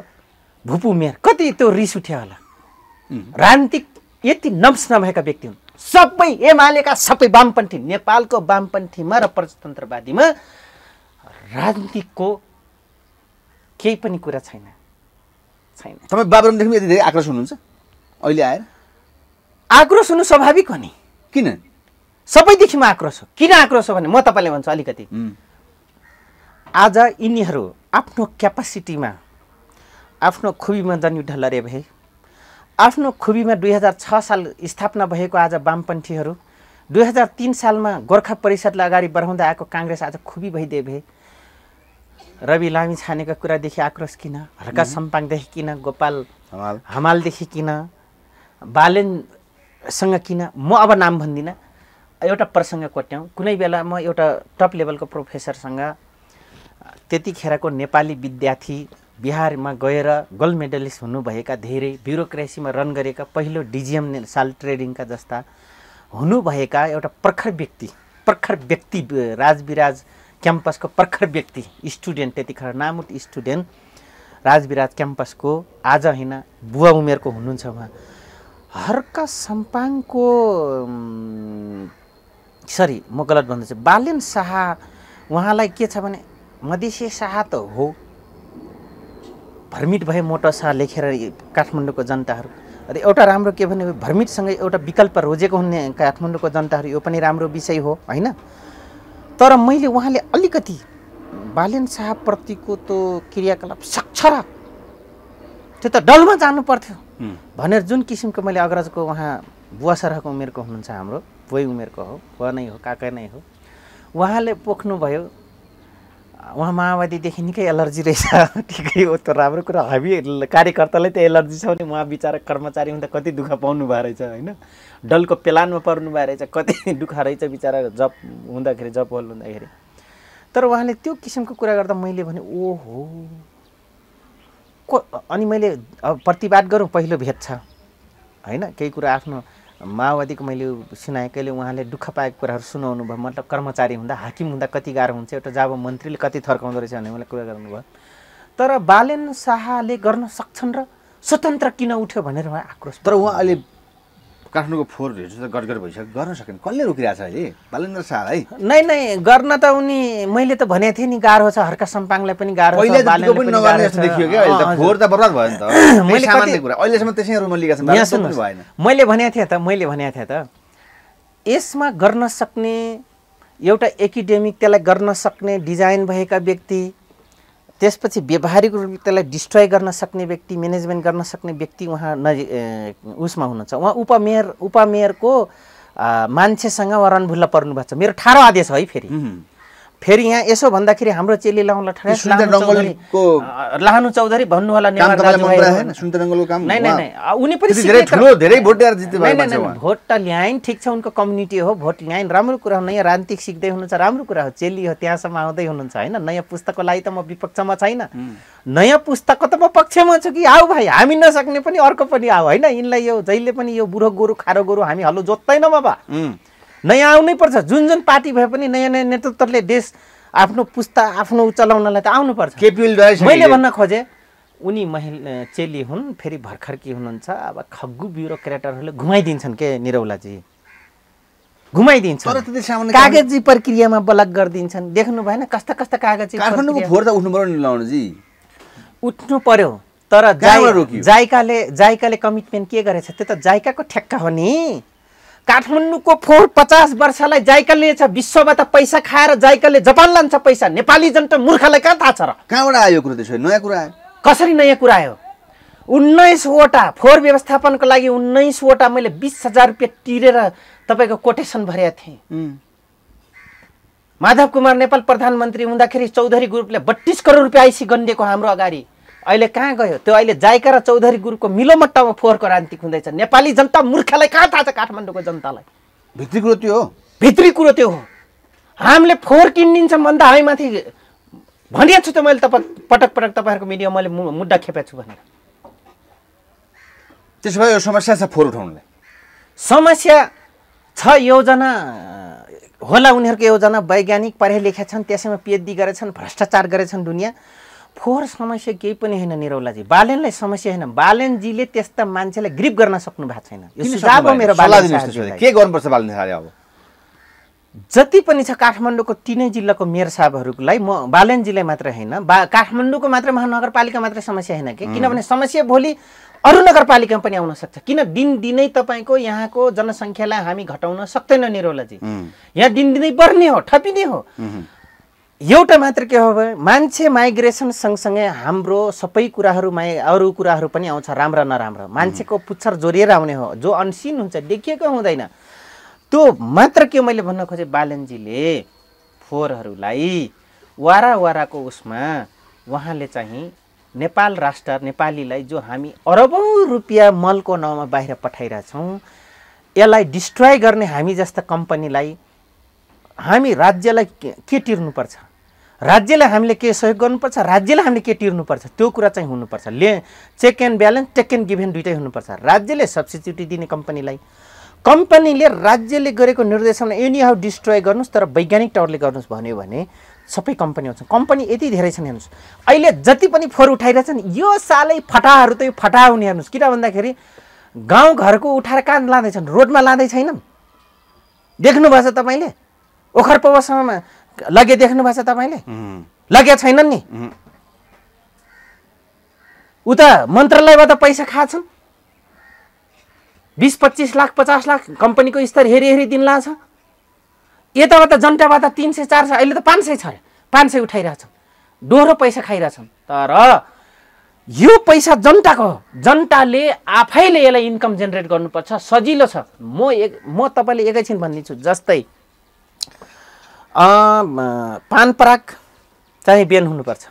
भुपु मेयर कति त्यो रिस उठ्यो होला रान्तिक यति नम्स नभएका व्यक्ति हुन् सबै एमालेका सबै वामपन्थी नेपालको वामपन्थीमा र प्रजातन्त्रवादीमा राजनीतिको केही पनि कुरा छैन छैन तपाईँ बाबुरामदेखि यति धेरै आक्रोश हुनुहुन्छ अहिले आएर आक्रोश हुनु स्वाभाविक हो नि किन सबैदेखि म आक्रोश हो किन आक्रोश हो भने म तपाईँलाई भन्छु अलिकति आज यिनीहरू आफ्नो क्यापासिटीमा आफ्नो खुबीमा जनयुद्ध लडे भए आफ्नो खुबीमा दुई हजार छ साल स्थापना भएको आज वामपन्थीहरू दुई हजार तिन सालमा गोर्खा परिषदलाई अगाडि बढाउँदै आएको काङ्ग्रेस आज खुबी भइदिए भए रवि लामी छानेका कुरादेखि आक्रोश किन हर्का सम्पाङदेखि किन गोपाल हमालदेखि किन बालेनसँग किन म अब नाम भन्दिनँ एउटा प्रसङ्ग कोट्याउँ कुनै बेला म एउटा टप लेभलको प्रोफेसरसँग त्यतिखेरको नेपाली विद्यार्थी बिहारमा गएर गोल्ड मेडलिस्ट हुनुभएका धेरै ब्युरोक्रेसीमा रन गरेका पहिलो डिजिएम साल ट्रेडिङका जस्ता हुनुभएका एउटा प्रखर व्यक्ति प्रखर व्यक्ति राजविराज क्याम्पसको प्रखर व्यक्ति स्टुडेन्ट त्यतिखेर नामुट स्टुडेन्ट राजविराज क्याम्पसको आज होइन बुवा उमेरको हुनुहुन्छ उहाँ हर्क सम्पाङको सरी म गलत भन्दैछु बालेन शाह उहाँलाई के छ भने मधेसी शाह त हो भर्मिट भए मोटर शाह लेखेर काठमाडौँको जनताहरू र एउटा राम्रो के भने भर्मिटसँगै एउटा विकल्प रोजेको हुने काठमाडौँको जनताहरू यो पनि राम्रो विषय हो होइन तर मैले उहाँले अलिकति बालेन शाहप्रतिको त्यो क्रियाकलाप साक्षर त्यो त डलमा जानु पर्थ्यो भनेर जुन किसिमको मैले अग्रजको उहाँ बुवा सरहको उमेरको हुनुहुन्छ हाम्रो बुवै उमेरको हो बुवा नै हो काका नै हो उहाँले पोख्नुभयो उहाँ माओवादीदेखि निकै एलर्जी रहेछ ठिकै हो त राम्रो कुरा हामी कार्यकर्तालाई त एलर्जी छ भने उहाँ बिचरा कर्मचारी हुँदा कति दुःख पाउनु भएको रहेछ होइन डलको पेलानमा पर्नु भएको रहेछ कति दुःख रहेछ बिचरा जब हुँदाखेरि जब होल हुँदाखेरि तर उहाँले त्यो किसिमको कुरा गर्दा मैले भने ओहो को अनि मैले प्रतिवाद गरौँ पहिलो भेद छ होइन केही कुरा आफ्नो माओवादीको मैले सुनाएँ कहिले उहाँले दुःख पाएको कुराहरू सुनाउनु भयो मतलब कर्मचारी हुँदा हाकिम हुँदा कति गाह्रो हुन्छ एउटा जाब मन्त्रीले कति थर्काउँदो रहेछ भन्ने मलाई कुरा गर्नुभयो तर बालेन शाहले गर्न सक्छन् र स्वतन्त्र किन उठ्यो भनेर उहाँ आक्रोश तर उहाँ अहिले काठमाडौँको फोहोर हेर्छु त गडगड भइसक्यो गर्न सकेन कसले रोकिरहेछ अहिले बालेन्द्र शाह है नै नै गर्न त उनी मैले त भनेको थिएँ नि गाह्रो छ हर्का सम्पाङलाई पनि गाह्रो भएन मैले भनेको थिएँ त मैले भनेको थिएँ त यसमा गर्न सक्ने एउटा एकाडेमिक त्यसलाई गर्न सक्ने डिजाइन भएका व्यक्ति त्यसपछि व्यवहारिक रूपले त्यसलाई डिस्ट्रोय गर्न सक्ने व्यक्ति म्यानेजमेन्ट गर्न सक्ने व्यक्ति उहाँ नजि उसमा हुनुहुन्छ उहाँ उपमेयर उपमेयरको मान्छेसँग उहाँ रनभुल्ला पर्नुभएको छ मेरो ठाडो आदेश है फेरि फेरि यहाँ यसो भन्दाखेरि हाम्रो चेली लाउँला लानु चौधरी भन्नु होला उनी पनि भोट ल्याइन् ठिक छ उनको कम्युनिटी हो भोट ल्याइन् राम्रो कुरा हो नयाँ राजनीतिक सिक्दै हुनुहुन्छ राम्रो कुरा हो चेली हो त्यहाँसम्म आउँदै हुनुहुन्छ होइन नयाँ पुस्तकको लागि त म विपक्षमा छैन नयाँ पुस्तकको त म पक्षमा छु कि आऊ भाइ हामी नसक्ने पनि अर्को पनि आऊ होइन यिनलाई यो जहिले पनि यो बुढो गोरु खारो गोरु हामी हलो जोत्दैनौँ बाबा नयाँ आउनै पर्छ जुन जुन पार्टी भए पनि नयाँ नयाँ नेतृत्वले देश आफ्नो पुस्ता आफ्नो चलाउनलाई त आउनुपर्छ मैले भन्न खोजेँ उनी महिला चेली हुन् फेरि भर्खरकी हुनुहुन्छ अब खग्गु ब्युरोक्रेटरहरूले घुमाइदिन्छन् के निरौलाजी घुमाइदिन्छ कागजी प्रक्रियामा बलक गरिदिन्छन् देख्नु भएन कस्ता कस्ता कागजी उठ्नु पर्यो उठ्नु पर्यो तर जाइकाले जाइकाले कमिटमेन्ट के गरेछ त्यो त जाइकाको ठ्याक्का हो नि काठमाडौँको फोहोर पचास वर्षलाई जाइकाले छ विश्वबाट पैसा खाएर जाइकाले जापान लान्छ पैसा नेपाली जनता मूर्खलाई कहाँ थाहा छ र कहाँबाट आयो कुरो त्यसो नयाँ कुरा आयो कसरी नयाँ कुरा आयो उन्नाइसवटा फोहोर व्यवस्थापनको लागि उन्नाइसवटा मैले बिस हजार रुपियाँ तिरेर तपाईँको कोटेसन भरेका थिएँ माधव कुमार नेपाल प्रधानमन्त्री हुँदाखेरि चौधरी ग्रुपले बत्तिस करोड रुपियाँ आइसी गनिदिएको हाम्रो अगाडि अहिले कहाँ गयो त्यो अहिले जायका र चौधरी गुरुको मिलोमट्टामा फोहोर रान्तिक हुँदैछ नेपाली जनता मूर्खलाई कहाँ थाहा छ काठमाडौँको जनतालाई भित्री कुरो त्यो हो भित्री कुरो त्यो हो हामीले फोहोर किनिदिन्छ भन्दा हामी माथि भनिएको छु त मैले तपाईँ पटक पटक तपाईँहरूको मिडियामा मैले मुद्दा खेपेको छु भनेर त्यसो भए यो समस्या छ फोहोर उठाउनुलाई समस्या छ योजना होला उनीहरूको योजना वैज्ञानिक पढे लेखेका छन् त्यसैमा पिएचडी गरेछन् भ्रष्टाचार गरेछन् दुनियाँ फोहोर समस्या केही पनि होइन निरौलाजी बालेनलाई समस्या होइन बालेनजीले त्यस्ता मान्छेलाई ग्रिप गर्न सक्नु भएको छैन के गर्नुपर्छ अब जति पनि छ काठमाडौँको तिनै जिल्लाको मेयर साहबहरूलाई म बालेनजीलाई मात्र होइन बा काठमाडौँको मात्र महानगरपालिका मात्रै समस्या होइन कि किनभने समस्या भोलि अरू नगरपालिकामा पनि आउन सक्छ किन दिनदिनै तपाईँको यहाँको जनसङ्ख्यालाई हामी घटाउन सक्दैनौँ निरौलाजी यहाँ दिनदिनै बढ्ने हो ठपिने हो एउटा मात्र के हो भने मान्छे माइग्रेसन सँगसँगै हाम्रो सबै कुराहरू माइ अरू कुराहरू पनि आउँछ राम्रा नराम्रो मान्छेको पुच्छर जोडिएर आउने हो जो अनसिन हुन्छ देखिएको हुँदैन त्यो मात्र के मैले भन्न खोजेँ बालनजीले फोहोरहरूलाई वारा वाराको उसमा उहाँले चाहिँ नेपाल राष्ट्र नेपालीलाई जो हामी अरबौँ रुपियाँ मलको नाउँमा बाहिर पठाइरहेछौँ यसलाई डिस्ट्रोय गर्ने हामी जस्ता कम्पनीलाई हामी राज्यलाई के तिर्नुपर्छ राज्यलाई हामीले के सहयोग गर्नुपर्छ राज्यलाई हामीले के तिर्नुपर्छ त्यो कुरा चाहिँ हुनुपर्छ ले check and balance take and given दुइटै हुनुपर्छ राज्यले सब्सिडिटी दिने कम्पनीलाई कम्पनीले राज्यले गरेको निर्देशन एनी हाउ डिस्ट्रोय गर्नुहोस् तर वैज्ञानिक टावरले गर्नुहोस् भन्यो भने सबै कम्पनी आउँछ कम्पनी यति धेरै छन् हेर्नुहोस् अहिले जति पनि फोहोर उठाइरहेछन् यो सालै फटाहरू त यो फटा हुने हेर्नुहोस् किन भन्दाखेरि गाउँघरको उठाएर कहाँ लाँदैछन् रोडमा लाँदै छैनन् देख्नुभएछ तपाईँले ओखर पवासम्ममा लगे देख्नु भएको छ तपाईँले लगे छैनन् नि उता मन्त्रालयबाट पैसा खाछन् बिस पच्चिस लाख पचास लाख कम्पनीको स्तर हेरी हेरी दिन लाछ यताबाट जनताबाट तिन सय चार सय अहिले त पाँच सय छ पाँच सय उठाइरहेछन् डोहोरो पैसा खाइरहेछन् तर यो पैसा जनताको हो जनताले आफैले यसलाई इन्कम जेनेरेट गर्नुपर्छ सजिलो छ म एक म तपाईँले एकैछिन भनिदिन्छु जस्तै पान पराग चाहिँ बिहान हुनुपर्छ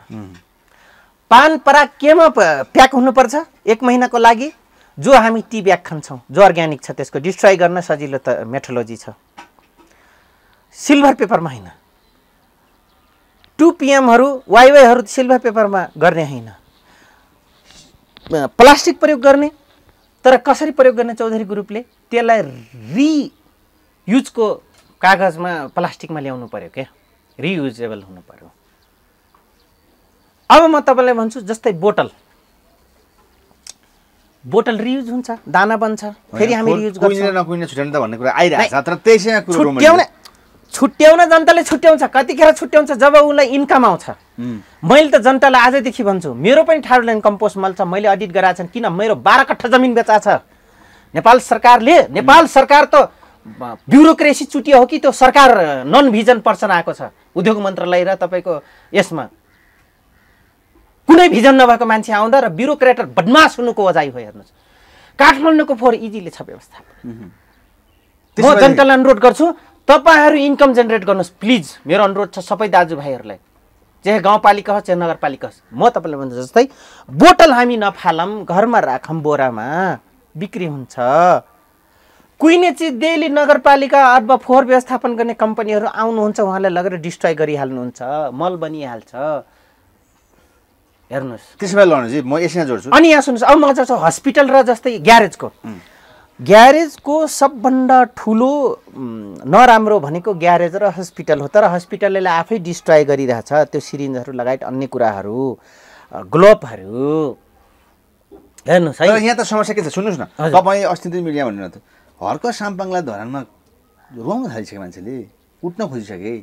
पान पराग केमा प्याक हुनुपर्छ एक महिनाको लागि जो हामी टी ब्याग खान्छौँ जो अर्ग्यानिक छ त्यसको डिस्ट्रोय गर्न सजिलो त मेट्रोलोजी छ सिल्भर पेपरमा होइन टु पिएमहरू वाइवाईहरू सिल्भर पेपरमा गर्ने होइन प्लास्टिक प्रयोग गर्ने तर कसरी प्रयोग गर्ने चौधरी ग्रुपले त्यसलाई रियुजको कागजमा प्लास्टिकमा ल्याउनु पऱ्यो क्या रियुजेबल हुनु पऱ्यो अब म तपाईँलाई भन्छु जस्तै बोटल बोटल रियुज हुन्छ दाना बन्छ फेरि हामी रियुज छुट्याउने छुट्याउन जनताले छुट्याउँछ कतिखेर छुट्याउँछ जब उसलाई इन्कम आउँछ मैले त जनतालाई आजदेखि भन्छु मेरो पनि ठाडो लाइन कम्पोस्ट मल छ मैले अडिट गराएको छन् किन मेरो बाह्र कट्ठा जमिन बेचा छ नेपाल सरकारले नेपाल सरकार त ब्युरोक्रेसी चुटियो हो कि त्यो सरकार नन भिजन पर्सन आएको छ उद्योग मन्त्रालय र तपाईँको यसमा कुनै भिजन नभएको मान्छे आउँदा र ब्युरोक्रेटर बदमास हुनुको अजाइ हो हेर्नुहोस् काठमाडौँको फोहोर इजीले छ व्यवस्था म जनतालाई अनुरोध गर्छु तपाईँहरू इन्कम जेनेरेट गर्नुहोस् प्लिज मेरो अनुरोध छ सबै दाजुभाइहरूलाई चाहे गाउँपालिका होस् चाहे नगरपालिका होस् म तपाईँलाई भन्छु जस्तै बोतल हामी नफालौँ घरमा राखौँ बोरामा बिक्री हुन्छ कुइनेची डेली नगरपालिका अथवा फोहोर व्यवस्थापन गर्ने कम्पनीहरू आउनुहुन्छ उहाँलाई लगेर डिस्ट्रोय गरिहाल्नुहुन्छ मल बनिहाल्छ हेर्नुहोस् म यसमा जोड्छु अनि यहाँ सुन्नुहोस् अब हस्पिटल र जस्तै ग्यारेजको ग्यारेजको सबभन्दा ठुलो नराम्रो भनेको ग्यारेज र हस्पिटल हो तर हस्पिटलले आफै डिस्ट्रोय गरिरहेछ त्यो सिरिन्जहरू लगायत अन्य कुराहरू ग्लोभहरू हेर्नुहोस् यहाँ त समस्या के छ सुन्नुहोस् न तपाईँ अस्ति मिडिया भन्नुहुन्थ्यो हर्क साम्पाङलाई धरानमा रुवाउन थालिसके मान्छेले उठ्न खोजिसके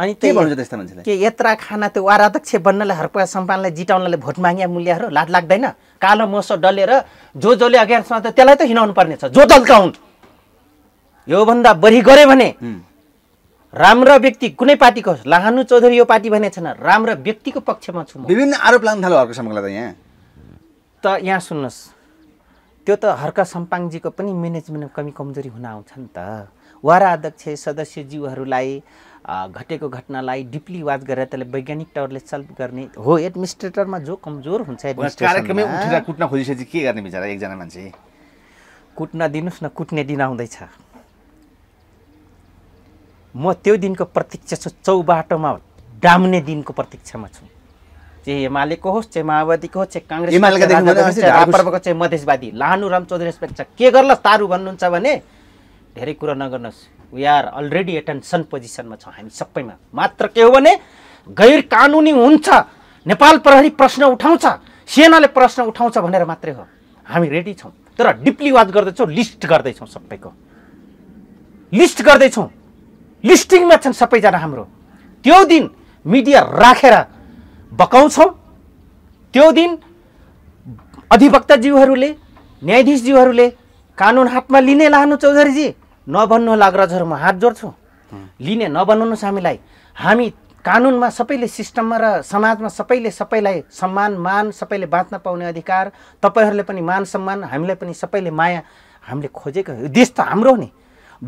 अनि त्यही भन्छ त्यस्ता मान्छेलाई के यत्रा खाना त्यो आराध्यक्ष बन्नलाई हर्क साम्पाङलाई जिटाउनलाई भोट माग्या मूल्यहरू लाट लाग्दैन कालो मोसो डलेर जो जसले अगेन्स्टमा त त्यसलाई त हिँडाउनु पर्ने छ जो दलका हुन् योभन्दा बढी गऱ्यो भने राम्रो व्यक्ति कुनै पार्टीको होस् लाहानु चौधरी यो पार्टी भने छैन राम्रो व्यक्तिको पक्षमा छु विभिन्न आरोप लाग्नु थाल्यो अर्को साम्पाङलाई त यहाँ त यहाँ सुन्नुहोस् त्यो त हर्क सम्पाङजीको पनि म्यानेजमेन्टमा कमी कमजोरी हुन आउँछ नि त वारा अध्यक्ष सदस्यज्यूहरूलाई घटेको घटनालाई डिपली वाच गरेर त्यसलाई वैज्ञानिक तवरले सल्भ गर्ने हो एडमिनिस्ट्रेटरमा जो कमजोर हुन्छ कार्यक्रममै उठेर कुट्न खोजिसकेपछि के गर्ने बिचरा एकजना मान्छे कुट्न दिनुहोस् न कुट्ने दिन आउँदैछ म त्यो दिनको प्रतीक्षा छु चौबाटोमा डाम्ने दिनको प्रतीक्षामा छु चाहिँ एमालेको होस् चाहे माओवादीको होस् चाहे काङ्ग्रेस पर्वको चाहिँ मधेसवादी लानु राम चौधरी रेस्पेक्ट छ के गर्ला तारू भन्नुहुन्छ भने धेरै कुरा नगर्नुहोस् वी आर अलरेडी एटेन्सन पोजिसनमा छ हामी सबैमा मात्र के हो भने गैर कानुनी हुन्छ नेपाल प्रहरी प्रश्न उठाउँछ सेनाले प्रश्न उठाउँछ भनेर मात्रै हो हामी रेडी छौँ तर डिप्ली वाच गर्दैछौँ लिस्ट गर्दैछौँ सबैको लिस्ट गर्दैछौँ लिस्टिङमा छन् सबैजना हाम्रो त्यो दिन मिडिया राखेर बकाउँछौँ त्यो दिन अधिवक्ताज्यूहरूले न्यायाधीशज्यूहरूले कानुन हातमा लिने लानु चौधरीजी नभन्नु लाग्रजहरू म हात जोड्छु लिने नबनाउनुहोस् हामीलाई हामी कानुनमा सबैले सिस्टममा र समाजमा सबैले सबैलाई सम्मान मान सबैले बाँच्न पाउने अधिकार तपाईँहरूले पनि मान सम्मान हामीलाई पनि सबैले माया हामीले खोजेको देश त हाम्रो नि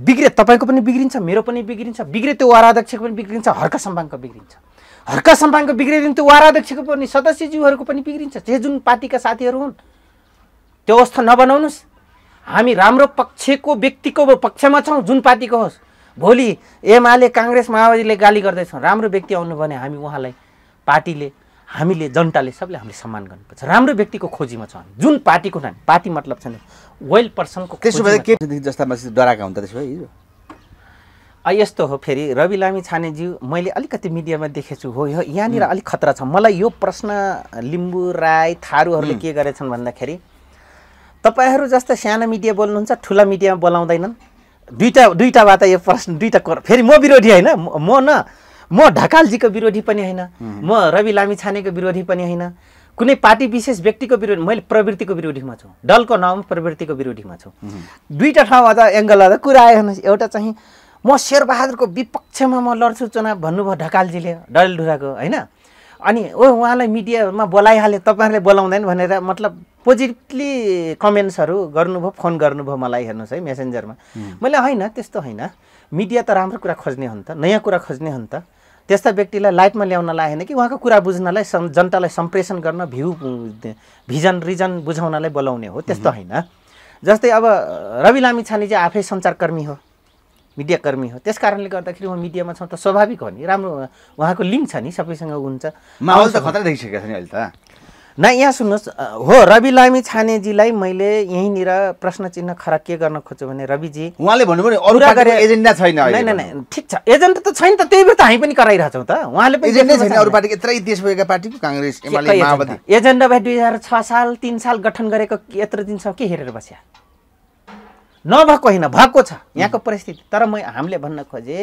बिग्रे तपाईँको पनि बिग्रिन्छ मेरो पनि बिग्रिन्छ बिग्रे त्यो वाराध्यक्षको पनि बिग्रिन्छ हर्का सम्पाङको बिग्रिन्छ हर्का सम्पाङको बिग्रेदेखि त्यो वाराध्यक्षको पनि सदस्यज्यूहरूको पनि बिग्रिन्छ जे जुन पार्टीका साथीहरू हुन् त्यो अवस्था नबनाउनुहोस् हामी राम्रो पक्षको व्यक्तिको पक्षमा छौँ जुन पार्टीको होस् भोलि एमाले काङ्ग्रेस माओवादीले गाली गर्दैछौँ राम्रो व्यक्ति आउनु भने हामी उहाँलाई पार्टीले हामीले जनताले सबले हामीले सम्मान गर्नुपर्छ राम्रो व्यक्तिको खोजीमा छौँ जुन पार्टीको नाम पार्टी मतलब छैन वेल पर्सनको त्यसो भए के जस्ता मान्छे डराएका हुन्छ त्यसो भए हिजो यस्तो हो फेरि रवि लामी छानेज्यू मैले अलिकति मिडियामा देखेछु हो यो यहाँनिर अलिक खतरा छ मलाई यो प्रश्न लिम्बू राई थारूहरूले के गरेछन् भन्दाखेरि तपाईँहरू जस्तै सानो मिडिया बोल्नुहुन्छ ठुला मिडियामा बोलाउँदैनन् दुईवटा दुईवटा वा यो प्रश्न दुईवटा फेरि म विरोधी होइन म न म ढकालजीको विरोधी पनि होइन म रवि लामी छानेको विरोधी पनि होइन कुनै पार्टी विशेष व्यक्तिको विरोधी मैले प्रवृत्तिको विरोधीमा छु दलको नाम प्रवृत्तिको विरोधीमा छु दुईवटा ठाउँमा त एङ्गल आउँदा कुरा आयो हेर्नुहोस् एउटा चाहिँ म शेरबहादुरको विपक्षमा म लड्छु चुनाव भन्नुभयो ढकालजीले डलढुराको होइन अनि ओ उहाँलाई मिडियामा बोलाइहाले तपाईँहरूले बोलाउँदैन भनेर मतलब पोजिटिभली कमेन्ट्सहरू गर्नुभयो फोन गर्नुभयो मलाई हेर्नुहोस् है मेसेन्जरमा मैले होइन त्यस्तो होइन मिडिया त राम्रो कुरा खोज्ने हो नि त नयाँ कुरा खोज्ने हो नि त त्यस्ता व्यक्तिलाई लाइटमा ल्याउनलाई होइन कि उहाँको कुरा बुझ्नलाई जनतालाई सम्प्रेषण गर्न भ्यू भिजन रिजन बुझाउनलाई बोलाउने हो त्यस्तो होइन जस्तै अब रवि लामी लामिछाने चाहिँ आफै सञ्चारकर्मी हो मिडियाकर्मी हो त्यस कारणले गर्दाखेरि उहाँ मिडियामा छौँ त स्वाभाविक हो नि राम्रो उहाँको लिङ्क छ नि सबैसँग हुन्छ माहौल त खतरा देखिसकेको छ नि अहिले त न यहाँ सुन्नुहोस् हो रवि लामी छानेजीलाई मैले यहीँनिर प्रश्न चिन्ह खरा के गर्न खोज्छु भने रविजी उहाँले भन्नुभयो अरू एजेन्डा छैन ठिक छ एजेन्डा त छैन त त्यही भएर त हामी पनि कराइरहेछौँ त उहाँले पनि यत्रै देश भएका पार्टी काङ्ग्रेस एजेन्डा भए दुई हजार छ साल तिन साल गठन गरेको यत्रो दिनसम्म के हेरेर बस्या नभएको होइन भएको छ यहाँको परिस्थिति तर म हामीले भन्न खोजेँ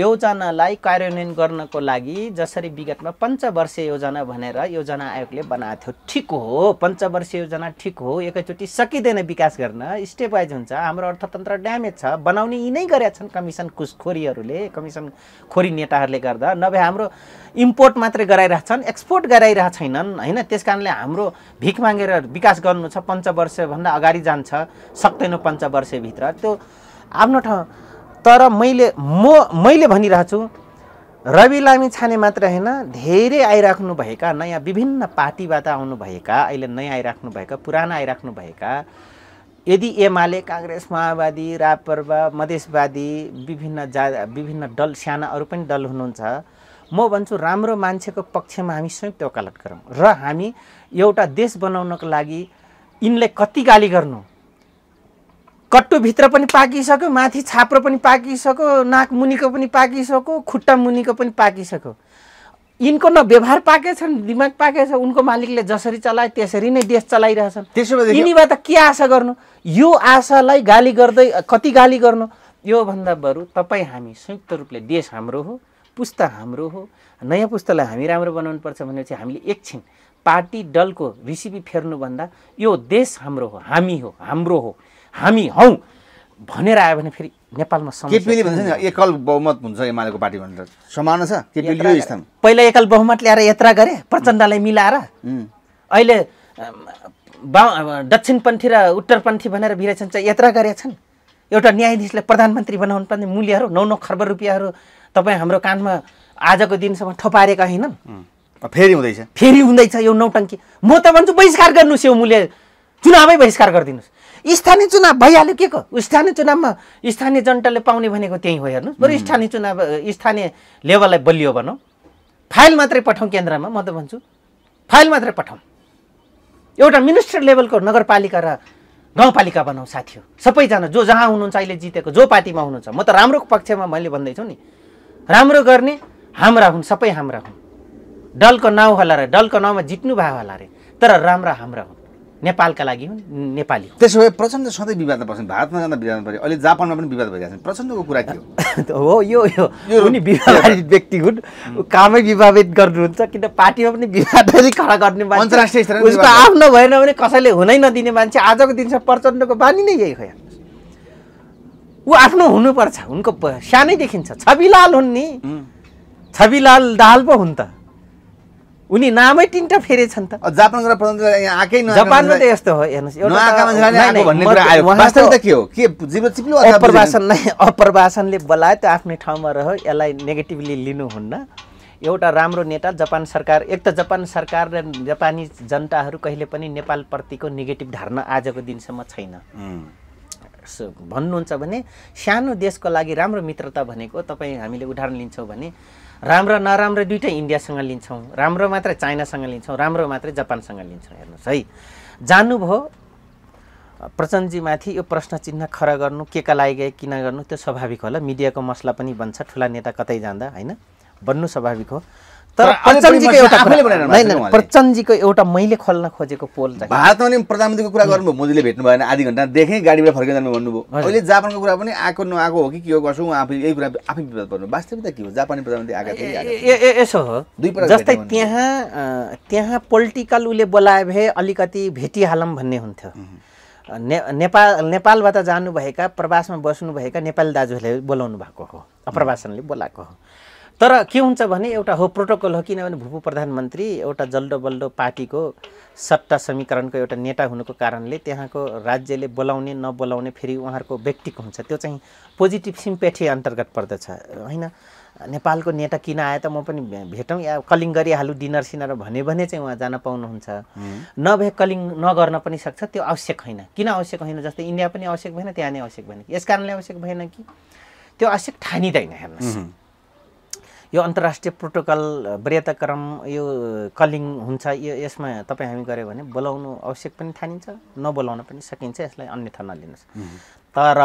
योजनालाई कार्यान्वयन गर्नको लागि जसरी विगतमा पञ्चवर्षीय योजना भनेर योजना आयोगले बनाएको थियो ठिक हो पञ्चवर्षीय योजना ठिक हो एकैचोटि सकिँदैन विकास गर्न स्टेप वाइज हुन्छ हाम्रो अर्थतन्त्र ड्यामेज छ बनाउने यिनै गरेका छन् कमिसन कुसखोरीहरूले कमिसन खोरी नेताहरूले गर्दा नभए हाम्रो इम्पोर्ट मात्रै गराइरहेछन् एक्सपोर्ट गराइरहेको छैनन् होइन त्यस कारणले हाम्रो भिख मागेर विकास गर्नु छ पञ्चवर्षभन्दा अगाडि जान्छ सक्दैनौँ पञ्चवर्षभित्र त्यो आफ्नो ठाउँ तर मैले म मैले भनिरहेछु रवि लामी छाने मात्र होइन धेरै आइराख्नुभएका नयाँ विभिन्न पार्टीबाट आउनुभएका अहिले नयाँ आइराख्नुभएका पुराना आइराख्नुभएका यदि एमाले काङ्ग्रेस माओवादी रापर्व मधेसवादी विभिन्न जा विभिन्न दल साना अरू पनि दल हुनुहुन्छ म भन्छु राम्रो मान्छेको पक्षमा हामी संयुक्त वकालत गरौँ र हामी एउटा देश बनाउनको लागि यिनले कति गाली गर्नु कट्टुभित्र पनि पाकिसक्यो माथि छाप्रो पनि पाकिसक्यो नाक मुनिको पनि पाकिसक्यो खुट्टा मुनिको पनि पाकिसक्यो यिनको न व्यवहार पाकेछन् दिमाग पाकेछ उनको मालिकले जसरी चलाए त्यसरी नै देश चलाइरहेछन् त्यसो यिनीबाट के आशा गर्नु यो आशालाई गाली गर्दै कति गाली गर्नु योभन्दा बरु तपाईँ हामी संयुक्त रूपले देश हाम्रो हो पुस्ता हाम्रो हो नयाँ पुस्तालाई हामी राम्रो बनाउनुपर्छ भनेपछि हामीले एकछिन पार्टी दलको रेसिपी फेर्नुभन्दा यो देश हाम्रो हो हामी हो हाम्रो हो हामी हौ भनेर आयो भने फेरि नेपालमा केपिएलले भन्छ नि एकल बहुमत हुन्छ एमालेको पार्टी भनेर समान छ पहिला एकल बहुमत ल्याएर यात्रा गरे प्रचण्डलाई मिलाएर अहिले बा दक्षिणपन्थी र उत्तरपन्थी भनेर भिरेछन् चाहिँ यात्रा गरेका छन् एउटा न्यायाधीशलाई प्रधानमन्त्री बनाउनु पर्ने मूल्यहरू नौ नौ खर्ब रुपियाँहरू तपाईँ हाम्रो कानमा आजको दिनसम्म ठोपारेका होइनन् फेरि हुँदैछ फेरि हुँदैछ यो नौटङ्की म त भन्छु बहिष्कार गर्नुहोस् यो मूल्य चुनावै बहिष्कार गरिदिनुहोस् स्थानीय चुनाव भइहाल्यो के को स्थानीय चुनावमा स्थानीय जनताले पाउने भनेको त्यही हो हेर्नुहोस् बरु स्थानीय चुनाव स्थानीय लेभललाई बलियो भनौँ फाइल मात्रै पठाउँ केन्द्रमा म त भन्छु फाइल मात्रै पठाउँ एउटा मिनिस्टर लेभलको नगरपालिका र गाउँपालिका बनाऊ साथी हो सबैजना जो जहाँ हुनुहुन्छ अहिले जितेको जो पार्टीमा हुनुहुन्छ म त राम्रो पक्षमा मैले भन्दैछु नि राम्रो गर्ने हाम्रा हुन् सबै हाम्रा हुन् डलको नाउँ होला रे डलको नाउँमा जित्नु भयो होला रे तर राम्रा हाम्रा हुन् नेपालका लागि हुन् नेपाली त्यसो भए प्रचण्ड सधैँ विवादमा पर्छ भारतमा जाँदा विवादमा पऱ्यो अहिले जापानमा पनि विवाद भइरहेको छ प्रचण्डको कुरा के हो यो यो उनी व्यक्ति हुन् कामै विवादित गर्नुहुन्छ किन पार्टीमा पनि विवाद खडा गर्ने अन्तर्राष्ट्रिय उसको आफ्नो भएन भने कसैले हुनै नदिने मान्छे आजको दिनसम्म प्रचण्डको बानी नै यही हो ऊ आफ्नो हुनुपर्छ उनको सानै देखिन्छ छविलाल हुन् नि छविलाल दाल पो हुन् त उनी नामै तिनवटा फेरि छन् त जापान प्रधानमन्त्री जापानमा त यस्तो हो हेर्नुहोस् अप्रवासनले बोलायो त आफ्नै ठाउँमा रह्यो यसलाई नेगेटिभली लिनुहुन्न एउटा राम्रो नेता जापान सरकार एक त जापान सरकार र जापानी जनताहरू कहिले पनि नेपालप्रतिको नेगेटिभ धारणा आजको दिनसम्म छैन भन्नुहुन्छ भने सानो देशको लागि राम्रो मित्रता भनेको तपाईँ हामीले उदाहरण लिन्छौँ भने राम्रो नराम्रो दुइटै इन्डियासँग लिन्छौँ राम्रो मात्रै चाइनासँग लिन्छौँ राम्रो मात्रै जापानसँग लिन्छौँ हेर्नुहोस् है जान्नुभयो प्रचण्डजीमाथि यो प्रश्न चिन्ह खडा गर्नु के का लागि किन गर्नु त्यो स्वाभाविक होला मिडियाको मसला पनि बन्छ ठुला नेता कतै जाँदा होइन बन्नु स्वाभाविक हो तर प्रचण्डजीको एउटा प्रचण्डजीको एउटा मैले खोल्न खोजेको पोल चाहिँ भारतमा पनि प्रधानमन्त्रीको कुरा गर्नुभयो मोदीले भेट्नु भएन आधी घन्टा देखेँ गाडीबाट फर्केर जानु भन्नुभयो अहिले जापानको कुरा पनि आएको नआएको हो कि के हो गर्छौँ आफै यही कुरा आफै विवाद गर्नु वास्तविकता के हो जापानी प्रधानमन्त्री आएका यसो हो दुई जस्तै त्यहाँ त्यहाँ पोलिटिकल उसले बोलाए भए अलिकति भेटिहालौँ भन्ने हुन्थ्यो नेपाल नेपालबाट जानुभएका प्रवासमा बस्नुभएका नेपाली दाजुहरूले बोलाउनु भएको हो अप्रवासनले बोलाएको हो तर के हुन्छ भने एउटा हो प्रोटोकल हो किनभने भूपू प्रधानमन्त्री एउटा जल्डो बल्डो पार्टीको सत्ता समीकरणको एउटा नेता हुनुको कारणले त्यहाँको राज्यले बोलाउने नबोलाउने फेरि उहाँहरूको व्यक्तिको हुन्छ त्यो चाहिँ पोजिटिभ सिम्पेठी अन्तर्गत पर्दछ होइन नेपालको नेता किन आए त म पनि भेटौँ या कलिङ गरिहालु डिनर सिनर भन्यो भने चाहिँ उहाँ जान पाउनुहुन्छ नभए कलिङ नगर्न पनि सक्छ त्यो आवश्यक होइन किन आवश्यक होइन जस्तै इन्डिया पनि आवश्यक भएन त्यहाँ नै आवश्यक भएन यस कारणले आवश्यक भएन कि त्यो आवश्यक ठानिँदैन हेर्नुहोस् यो अन्तर्राष्ट्रिय प्रोटोकल वरियताक्रम यो कलिङ हुन्छ यो यसमा तपाईँ हामी गऱ्यो भने बोलाउनु आवश्यक पनि ठानिन्छ नबोलाउन पनि सकिन्छ यसलाई अन्यथा नलिनुहोस् तर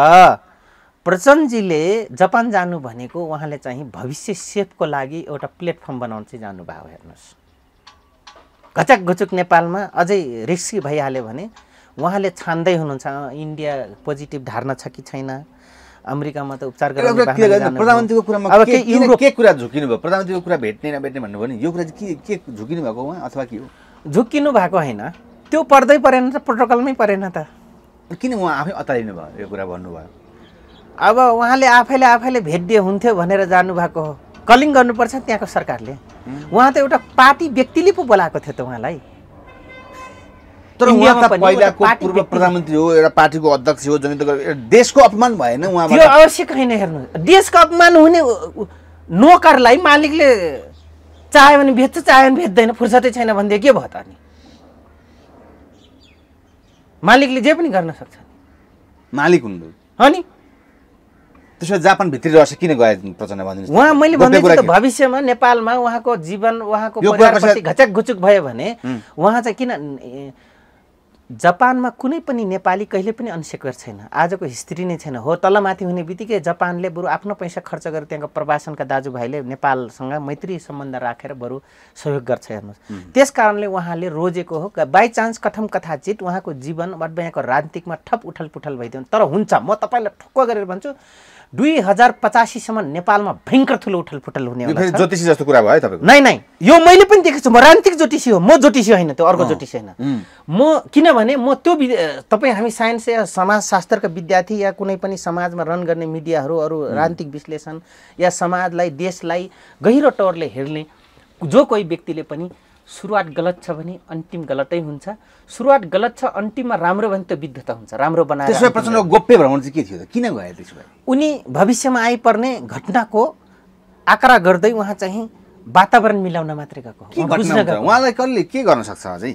प्रचण्डजीले जापान जानु भनेको उहाँले चाहिँ भविष्य सेपको लागि एउटा प्लेटफर्म बनाउन चाहिँ जानुभयो हेर्नुहोस् घचक घुचुक नेपालमा अझै रिस्की भइहाल्यो भने उहाँले छान्दै हुनुहुन्छ इन्डिया पोजिटिभ धारणा छ कि छैन अमेरिकामा त उपचार प्रधानमन्त्रीको कुरामा के कुरा झुकिनु भयो प्रधानमन्त्रीको कुरा भेट्ने नभेट्ने भन्नुभयो नि यो कुरा चाहिँ के के झुकिनु भएको उहाँ अथवा के हो झुकिनु भएको होइन त्यो पर्दै परेन त प्रोटोकलमै परेन त किन उहाँ आफै अतालिनु भयो यो कुरा भन्नुभयो अब उहाँले आफैले आफैले दिए हुन्थ्यो भनेर जानुभएको हो कलिङ गर्नुपर्छ त्यहाँको सरकारले उहाँ त एउटा पार्टी व्यक्तिले पो बोलाएको थियो त उहाँलाई तर उहाँ त पहिलाको पूर्व प्रधानमन्त्री हो एउटा पार्टीको अध्यक्ष हो जनित देशको अपमान भएन उहाँ त्यो आवश्यक होइन हेर्नु देशको अपमान हुने नोकरलाई मालिकले चाह्यो भने भेट्छ चाह्यो भने भेट्दैन फुर्सदै छैन भनेदेखि के भयो त अनि मालिकले जे पनि गर्न सक्छ मालिक हुनु अनि त्यसो जापान भित्री रहेछ किन गए प्रचण्ड भनिदिनु उहाँ मैले भन्दैछु भविष्यमा नेपालमा उहाँको जीवन उहाँको घचक घुचुक भयो भने उहाँ चाहिँ किन जापानमा कुनै पनि नेपाली कहिले पनि अनसेक्योर छैन आजको हिस्ट्री नै छैन हो तलमाथि हुने बित्तिकै जापानले बरु आफ्नो पैसा खर्च गरेर त्यहाँको प्रवासनका दाजुभाइले नेपालसँग मैत्री सम्बन्ध राखेर बरु सहयोग गर्छ हेर्नुहोस् त्यस कारणले उहाँले रोजेको हो बाई चान्स कथम कथाचित उहाँको जीवन वटबयाको राजनीतिकमा ठप उठल पुठल भइदियो तर हुन्छ म तपाईँलाई ठुक्क गरेर भन्छु दुई हजार पचासीसम्म नेपालमा भयङ्कर ठुलो उठलफुटल हुने ज्योतिषी जस्तो कुरा भयो तपाईँको नै नै यो मैले पनि देखेको छु म राजनीतिक ज्योतिषी हो म ज्योतिषी होइन त्यो अर्को ज्योतिषी होइन म किन भने म त्यो तपाईँ हामी साइन्स या समाजशास्त्रका विद्यार्थी या कुनै पनि समाजमा रन गर्ने मिडियाहरू अरू राजनीतिक विश्लेषण या समाजलाई देशलाई गहिरो टरले हेर्ने जो कोही व्यक्तिले पनि सुरुवात गलत छ भने अन्तिम गलतै हुन्छ सुरुवात गलत छ अन्तिममा राम्रो भने त्यो विद्वता हुन्छ राम्रो बनाएर गोप्य भ्रमण चाहिँ के थियो किन गए त्यसो भए उनी भविष्यमा आइपर्ने घटनाको आकरा गर्दै उहाँ चाहिँ वातावरण मिलाउन मात्रै गएको उहाँलाई कसले के गर्न सक्छ अझै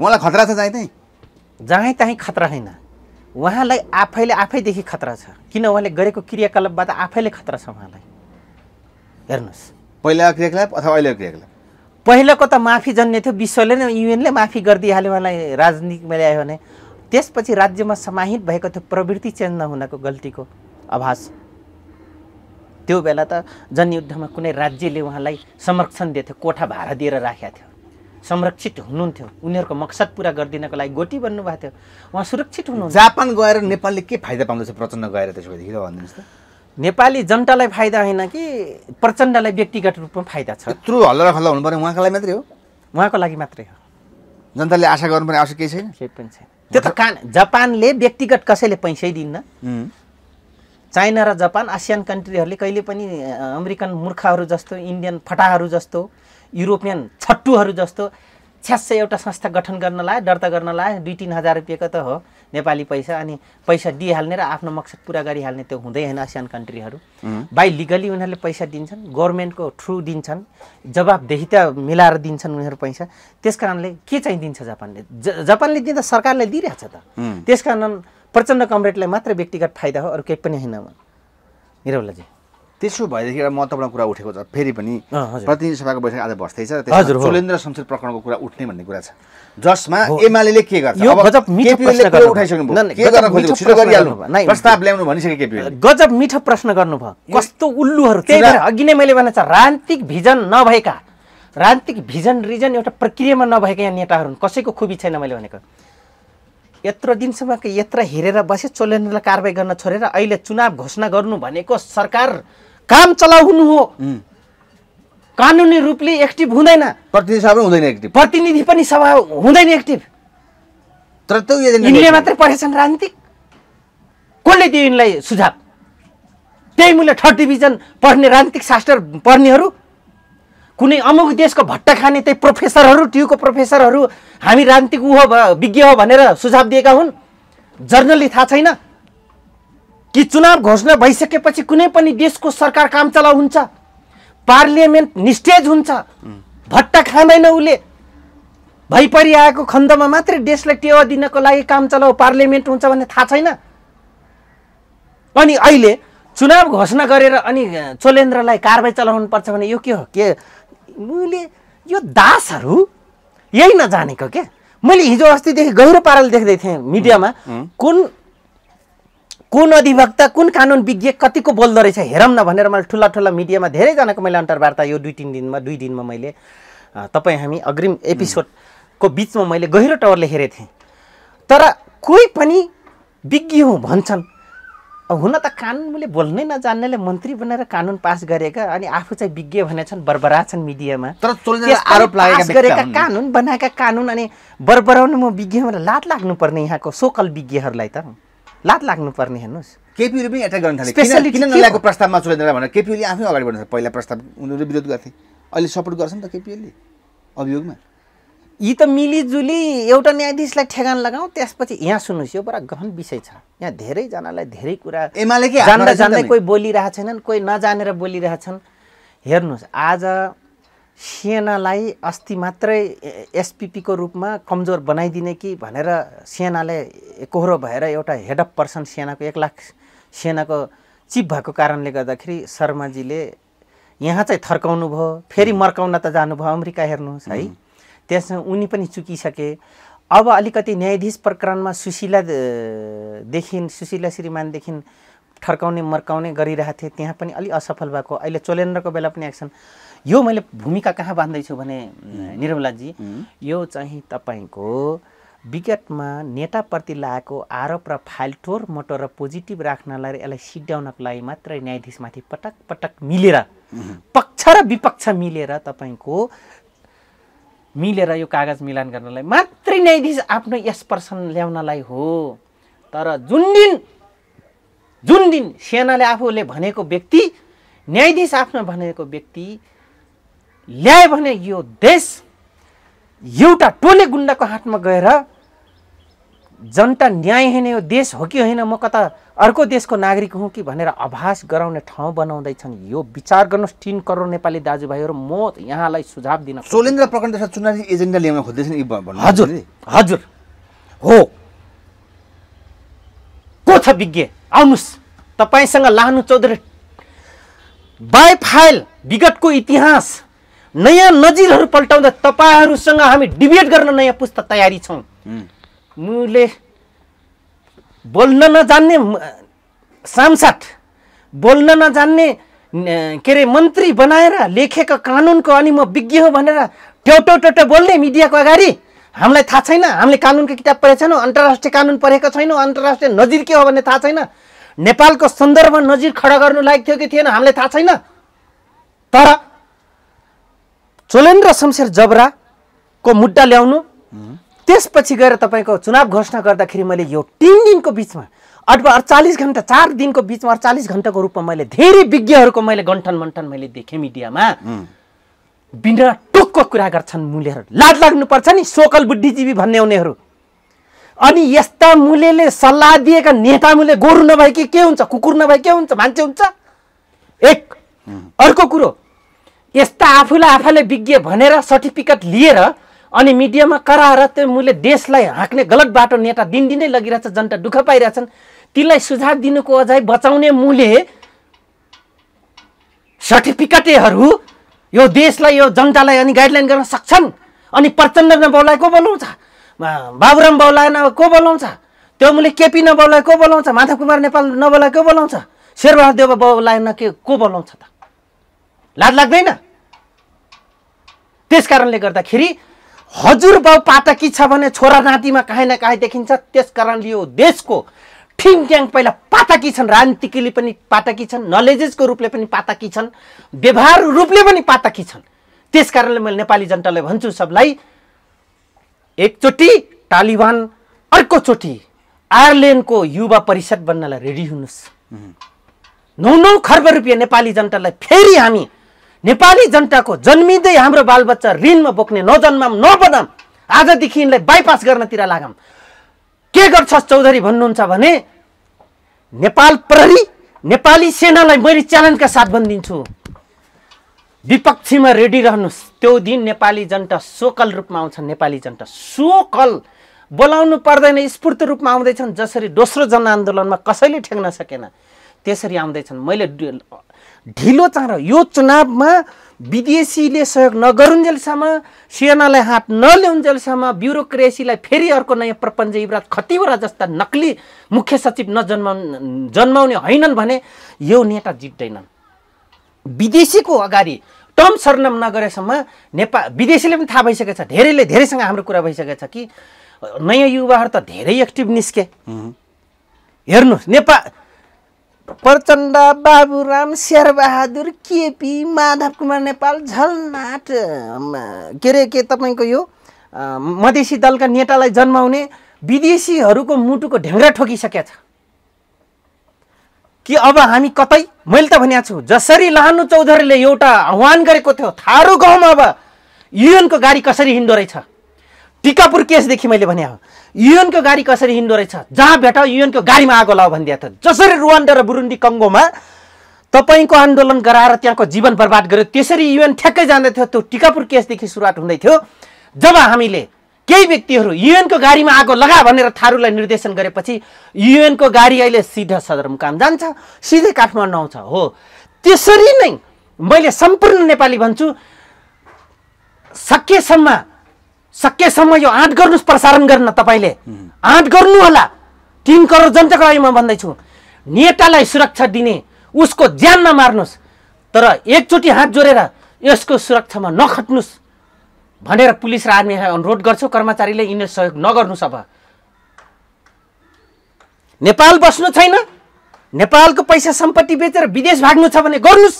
उहाँलाई खतरा छ चाहिँ त्यहीँ जहाँ तहीँ खतरा होइन उहाँलाई आफैले आफैदेखि खतरा छ किन उहाँले गरेको क्रियाकलापबाट आफैले खतरा छ उहाँलाई हेर्नुहोस् पहिला क्रियाकलाप अथवा अहिलेको क्रियाकलाप पहिलाको त माफी जन्ने थियो विश्वले नै युएनले माफी गरिदिइहाल्यो उहाँलाई राजनीतिमा ल्यायो भने त्यसपछि राज्यमा समाहित भएको थियो प्रवृत्ति चेन्ज नहुनको गल्तीको आभास त्यो बेला त जनयुद्धमा कुनै राज्यले उहाँलाई संरक्षण दिएको थियो कोठा भाडा दिएर राखेको थियो संरक्षित हुनुहुन्थ्यो उनीहरूको मकसद पुरा गरिदिनको लागि गोटी बन्नुभएको थियो उहाँ सुरक्षित हुनु जापान गएर नेपालले के फाइदा पाउँदैछ प्रचण्ड गएर त्यसो भएदेखि भनिदिनुहोस् त नेपाली जनतालाई फाइदा होइन कि प्रचण्डलाई व्यक्तिगत रूपमा फाइदा छ यत्रो हल्ला खल्ला हुनु पर्ने उहाँको लागि मात्रै हो उहाँको लागि मात्रै हो जनताले आशा गर्नुपर्ने आवश्यक केही छैन केही पनि छैन त्यो त कान जापानले व्यक्तिगत कसैले पैसै दिन्न चाइना र जापान आसियान कन्ट्रीहरूले कहिले पनि अमेरिकन मूर्खहरू जस्तो इन्डियन फटाहरू जस्तो युरोपियन छट्टुहरू जस्तो छ्यासै एउटा संस्था गठन गर्न लायो दर्ता गर्न लायो दुई तिन हजार रुपियाँको त हो नेपाली पैसा अनि पैसा दिइहाल्ने र आफ्नो मकसद पुरा गरिहाल्ने त्यो हुँदै होइन एसियन कन्ट्रीहरू बाई लिगली उनीहरूले पैसा दिन्छन् गभर्मेन्टको थ्रु दिन्छन् जवाबदेहिता मिलाएर दिन्छन् उनीहरू पैसा त्यस कारणले के चाहिँ दिन्छ जापानले जापानले दिँदा सरकारले दिइरहेछ त त्यस कारण प्रचण्ड कमरेडलाई मात्र व्यक्तिगत फाइदा हो अरू केही पनि होइन निरौलाजी त्यसो भएदेखि एउटा महत्त्वपूर्ण कुरा उठेको छ फेरि पनि प्रतिनिधि सभाको बैठक आज बस्दैछ चोलेन्द्र शमशेर प्रकरणको कुरा उठ्ने भन्ने कुरा छ जसमा एमाले के गर्छ प्रस्ताव ल्याउनु गजब मिठो प्रश्न गर्नुभयो कस्तो उल्लुहरू त्यही भएर अघि नै मैले भने राजनीतिक भिजन नभएका राजनीतिक भिजन रिजन एउटा प्रक्रियामा नभएका यहाँ नेताहरू कसैको खुबी छैन मैले भनेको यत्रो दिनसम्म यत्र हेरेर बसे चोलेन्द्रलाई कारवाही गर्न छोडेर अहिले चुनाव घोषणा गर्नु भनेको सरकार काम चलाउनु हो कानुनी रूपले एक्टिभ हुँदैन प्रतिनिधि सभा हुँदैन एक्टिभ प्रतिनिधि पनि सभा हुँदैन एक्टिभ तर त्यो यिनले मात्रै पढेछन् राजनीतिक कसले दियो यिनलाई सुझाव त्यही मूल्य थर्ड डिभिजन पढ्ने राजनीतिक शास्त्र पढ्नेहरू कुनै अमुक देशको भट्टा खाने त्यही प्रोफेसरहरू ट्युको प्रोफेसरहरू हामी राजनीतिक ऊ हो विज्ञ हो भनेर सुझाव दिएका हुन् जर्नली थाहा छैन कि चुनाव घोषणा भइसकेपछि कुनै पनि देशको सरकार काम चलाउ हुन्छ पार्लियामेन्ट निस्टेज हुन्छ भट्टा खाँदैन उसले भइपरि आएको खण्डमा मात्रै देशलाई टेवा दिनको लागि काम चलाउ पार्लियामेन्ट हुन्छ भन्ने थाहा छैन अनि अहिले चुनाव घोषणा गरेर अनि चोलेन्द्रलाई कारवाही चलाउनु पर्छ भने यो के हो के मैले यो दासहरू यही नजानेको के मैले हिजो अस्तिदेखि गहिरो पाराले देख्दै थिएँ मिडियामा कुन कुन अधिवक्ता कुन कानुन विज्ञ कतिको बोल्दो रहेछ हेरौँ न भनेर मैले ठुला ठुला मिडियामा धेरैजनाको मैले अन्तर्वार्ता यो दुई तिन दिनमा दुई दिनमा मैले तपाईँ हामी अग्रिम एपिसोडको बिचमा मैले गहिरो टावरले हेरेको थिएँ तर कोही पनि विज्ञ हुँ भन्छन् हुन त कानुनले बोल्नै नजान्नेले मन्त्री बनेर कानुन पास गरेका अनि आफू चाहिँ विज्ञ भनेछन् बरबरा छन् मिडियामा तर आरोप गरेका कानुन बनाएका कानुन अनि बरबराउनु म विज्ञ भनेर लाज लाग्नुपर्ने यहाँको सोकल विज्ञहरूलाई त लात लाग्नुपर्ने हेर्नुहोस् केपिओले पनि एट्याक गर्न थाले स्पेसली किन नल्याएको प्रस्तावमा चुराइदिएर भनेर केपिओले आफै अगाडि बढ्नु पहिला प्रस्ताव उनीहरूले विरोध गर्थे अहिले सपोर्ट गर्छ नि त केपिओले अभियोगमा यी त मिलिजुली एउटा न्यायाधीशलाई ठेगान लगाऊ त्यसपछि यहाँ सुन्नुहोस् यो बडा गहन विषय छ यहाँ धेरैजनालाई धेरै कुरा एमाले जान्दा जान्दै कोही बोलिरहेछन् कोही नजानेर बोलिरहेछन् हेर्नुहोस् आज सेनालाई अस्ति मात्रै एसपिपीको रूपमा कमजोर बनाइदिने कि भनेर सेनाले कोहोरो भएर एउटा हेड अफ पर्सन सेनाको एक लाख सेनाको चिप भएको कारणले गर्दाखेरि शर्माजीले यहाँ चाहिँ थर्काउनु भयो फेरि मर्काउन त जानुभयो अमेरिका हेर्नुहोस् है त्यसमा उनी पनि चुकिसके अब अलिकति न्यायाधीश प्रकरणमा सुशीलादेखि सुशीला श्रीमानदेखि ठर्काउने मर्काउने गरिरहेको थिएँ त्यहाँ पनि अलिक असफल भएको अहिले चोलेन्द्रको बेला पनि एक्सन यो मैले भूमिका कहाँ बाँध्दैछु भने निर्मलाजी यो चाहिँ तपाईँको विगतमा नेताप्रति लागेको आरोप र फाइल टोर मोटो र पोजिटिभ राख्नलाई यसलाई सिड्याउनको लागि मात्रै न्यायाधीशमाथि पटक पटक मिलेर पक्ष र विपक्ष मिलेर तपाईँको मिलेर यो कागज मिलान गर्नलाई मात्रै न्यायाधीश आफ्नो यस पर्सन ल्याउनलाई हो तर जुन दिन जुन दिन सेनाले आफूले भनेको व्यक्ति न्यायाधीश आफ्नो भनेको व्यक्ति ल्यायो भने यो देश एउटा टोले गुन्डाको हातमा गएर जनता न्याय होइन यो देश हो कि होइन म कता अर्को देशको नागरिक हुँ कि भनेर आभास गराउने ठाउँ बनाउँदैछन् यो विचार गर्नुहोस् तिन करोड नेपाली दाजुभाइहरू म यहाँलाई सुझाव दिन सोलेन्द्र प्रकण्ड चुनावी एजेन्डा ल्याउन खोज्दैछन् हजुर हजुर हो को छ विज्ञ आउनुहोस् तपाईँसँग लानु चौधरी बाई फाइल विगतको इतिहास नयाँ नजिरहरू पल्टाउँदा तपाईँहरूसँग हामी डिबेट गर्न नयाँ पुस्ता तयारी छौँ मुले बोल्न नजान्ने सांसद बोल्न नजान्ने के अरे मन्त्री बनाएर लेखेका कानुनको अनि म विज्ञ हो भनेर ट्याउट्याउट्याउट्या बोल्ने मिडियाको अगाडि हामीलाई थाहा छैन हामीले कानुनको किताब पढेको छैनौँ अन्तर्राष्ट्रिय कानुन पढेको छैनौँ अन्तर्राष्ट्रिय नजिर के हो भन्ने थाहा छैन नेपालको सन्दर्भ नजिर खडा गर्नु लायक थियो कि थिएन हामीलाई थाहा छैन तर चोलेन्द्र शमशेर जबराको मुद्दा ल्याउनु त्यसपछि गएर तपाईँको चुनाव घोषणा गर्दाखेरि मैले यो तिन दिनको बिचमा अथवा अडचालिस घन्टा चार दिनको बिचमा अडचालिस घन्टाको रूपमा मैले धेरै विज्ञहरूको मैले गन्ठन मन्ठन मैले देखेँ मिडियामा बिना को कुरा गर्छन् मुलेहरू लाज लाग्नुपर्छ नि सोकल बुद्धिजीवी भन्ने हुनेहरू अनि यस्ता मुलेले सल्लाह दिएका नेता मुले गोरु नभए कि के हुन्छ कुकुर नभए के हुन्छ मान्छे हुन्छ एक अर्को कुरो यस्ता आफूलाई आफैले विज्ञ भनेर सर्टिफिकेट लिएर अनि मिडियामा कराएर त्यो मुले देशलाई हाँक्ने गलत बाटो नेता दिनदिनै लगिरहेछ जनता दुःख पाइरहेछन् तिनलाई सुझाव दिनुको अझै बचाउने मुले सर्टिफिकेटहरू यो देशलाई यो जनतालाई अनि गाइडलाइन गर्न सक्छन् अनि प्रचण्ड नबाउलाई को बोलाउँछ बाबुराम बाउलाई न को बोलाउँछ त्यो मुले केपी नबाउलाई को बोलाउँछ माधव कुमार नेपाल नबाउलाई को बोलाउँछ शेरबहादेव बाउलाई न के को बोलाउँछ त लाज लाग्दैन त्यस कारणले गर्दाखेरि हजुर बाउ पाटकी छ भने छोरा नातिमा काहीँ न काहीँ देखिन्छ त्यस कारणले यो देशको ट्याङ पहिला पाताकी छन् राजनीतिकले पनि पाताकी छन् नलेजेसको रूपले पनि पाताकी छन् व्यवहार रूपले पनि पाताकी छन् त्यस कारणले मैले नेपाली जनतालाई भन्छु सबलाई एकचोटि तालिबान अर्कोचोटि आयरल्यान्डको युवा परिषद बन्नलाई रेडी हुनुहोस् नौ नौ खर्ब रुपियाँ नेपाली जनतालाई फेरि हामी नेपाली जनताको जन्मिँदै हाम्रो बालबच्चा ऋणमा बोक्ने नजन्माम नबनाम आजदेखि यिनलाई बाइपास गर्नतिर लागौँ के गर्छस् चौधरी भन्नुहुन्छ भने नेपाल प्रहरी नेपाली सेनालाई मैले च्यालेन्जका साथ भनिदिन्छु विपक्षीमा रेडी रहनुहोस् त्यो दिन नेपाली जनता सोकल रूपमा आउँछन् नेपाली जनता सोकल बोलाउनु पर्दैन स्फूर्त रूपमा आउँदैछन् जसरी दोस्रो जनआन्दोलनमा कसैले ठेक्न सकेन त्यसरी आउँदैछन् मैले ढिलो चाँडो यो चुनावमा विदेशीले सहयोग नगरुन्जेलसम्म सेनालाई हात नल्याउन्जेलसम्म ब्युरोक्रेसीलाई फेरि अर्को नयाँ प्रपञ्च युवराज खतिवरा जस्ता नक्ली मुख्य सचिव नजन्मा जन्माउने होइनन् भने यो नेता जित्दैनन् विदेशीको अगाडि टम सरनम नगरेसम्म नेपाल विदेशीले पनि थाहा भइसकेको छ धेरैले धेरैसँग हाम्रो कुरा भइसकेको छ कि नयाँ युवाहरू त धेरै एक्टिभ निस्के हेर्नुहोस् नेपाल प्रचण्ड बाबुराम शेरबहादुर केपी माधव कुमार नेपाल झलनाट के अरे के तपाईँको यो मधेसी दलका नेतालाई जन्माउने विदेशीहरूको मुटुको ढेङ्ग्रा ठोकिसकेको छ कि अब हामी कतै मैले त भनेको छु जसरी लानु चौधरीले एउटा आह्वान गरेको थियो थारू गाउँमा अब युएनको गाडी कसरी हिँड्दो रहेछ टिकापुर केसदेखि मैले भने युएनको गाडी कसरी हिँड्दो रहेछ जहाँ भेट युएनको गाडीमा आगो लाऊ भनिदिएको थियो जसरी रुवान्डा र बुरुन्डी कङ्गोमा तपाईँको आन्दोलन गराएर त्यहाँको जीवन बर्बाद गर्यो त्यसरी युएन ठ्याक्कै जाँदैथ्यो त्यो टिकापुर केसदेखि सुरुवात हुँदै थियो जब हामीले केही व्यक्तिहरू युएनको गाडीमा आगो लगा भनेर थारूलाई निर्देशन गरेपछि युएनको गाडी अहिले सिधा सदरमुकाम जान्छ सिधै काठमाडौँ आउँछ हो त्यसरी नै मैले सम्पूर्ण नेपाली भन्छु सकेसम्म सकेसम्म यो आँट गर्नुहोस् प्रसारण गर्न तपाईँले आँट गर्नु होला तिन करोड जनताको लागि म भन्दैछु नेतालाई सुरक्षा दिने उसको ज्यान नमार्नुहोस् तर एकचोटि हात जोडेर यसको सुरक्षामा नखट्नुहोस् भनेर पुलिस र आर्मी अनुरोध गर्छु कर्मचारीले यिनीहरू सहयोग नगर्नुहोस् अब नेपाल बस्नु छैन नेपालको पैसा सम्पत्ति बेचेर विदेश भाग्नु छ भने गर्नुहोस्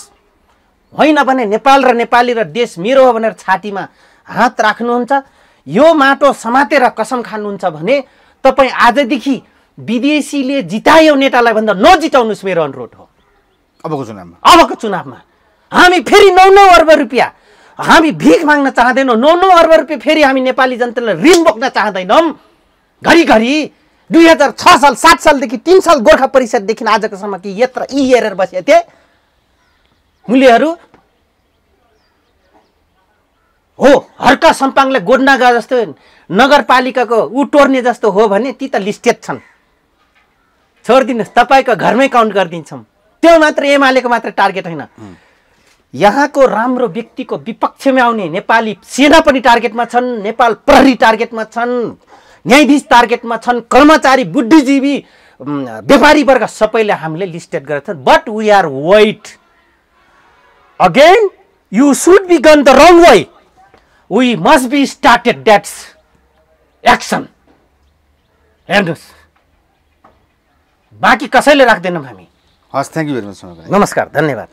होइन भने नेपाल र नेपाली र देश मेरो हो भनेर छातीमा हात राख्नुहुन्छ यो माटो समातेर कसम खानुहुन्छ भने तपाईँ आजदेखि विदेशीले जितायो नेतालाई भन्दा नजिताउनुहोस् मेरो अनुरोध हो अबको चुनावमा अबको चुनावमा हामी फेरि नौ नौ अर्ब रुपियाँ हामी भिख माग्न चाहँदैनौँ नौ नौ अर्ब रुपियाँ फेरि हामी नेपाली जनतालाई ऋण बोक्न चाहँदैनौँ घरिघरि दुई हजार छ साल सात सालदेखि तिन साल गोर्खा परिषददेखि आजकोसम्म कि यत्र यी हेरेर बसेका थिए मूल्यहरू हो हर्का सम्पाङले गोडनागा जस्तो नगरपालिकाको ऊ टोर्ने जस्तो हो भने ती त लिस्टेड छन् छोडिदिनुहोस् तपाईँको घरमै काउन्ट गरिदिन्छौँ त्यो मात्र एमालेको मात्र टार्गेट होइन यहाँको राम्रो व्यक्तिको विपक्षमा आउने नेपाली सेना पनि टार्गेटमा छन् नेपाल प्रहरी टार्गेटमा छन् न्यायाधीश टार्गेटमा छन् कर्मचारी बुद्धिजीवी व्यापारी वर्ग सबैले हामीले लिस्टेड गरेका छन् but we are wait again you should be gun the wrong way we must be started that's action हेर्नुहोस् बाँकी कसैले राख्दैनौँ हामी हस् थ्याङ्क यू भेरी मच नमस्कार धन्यवाद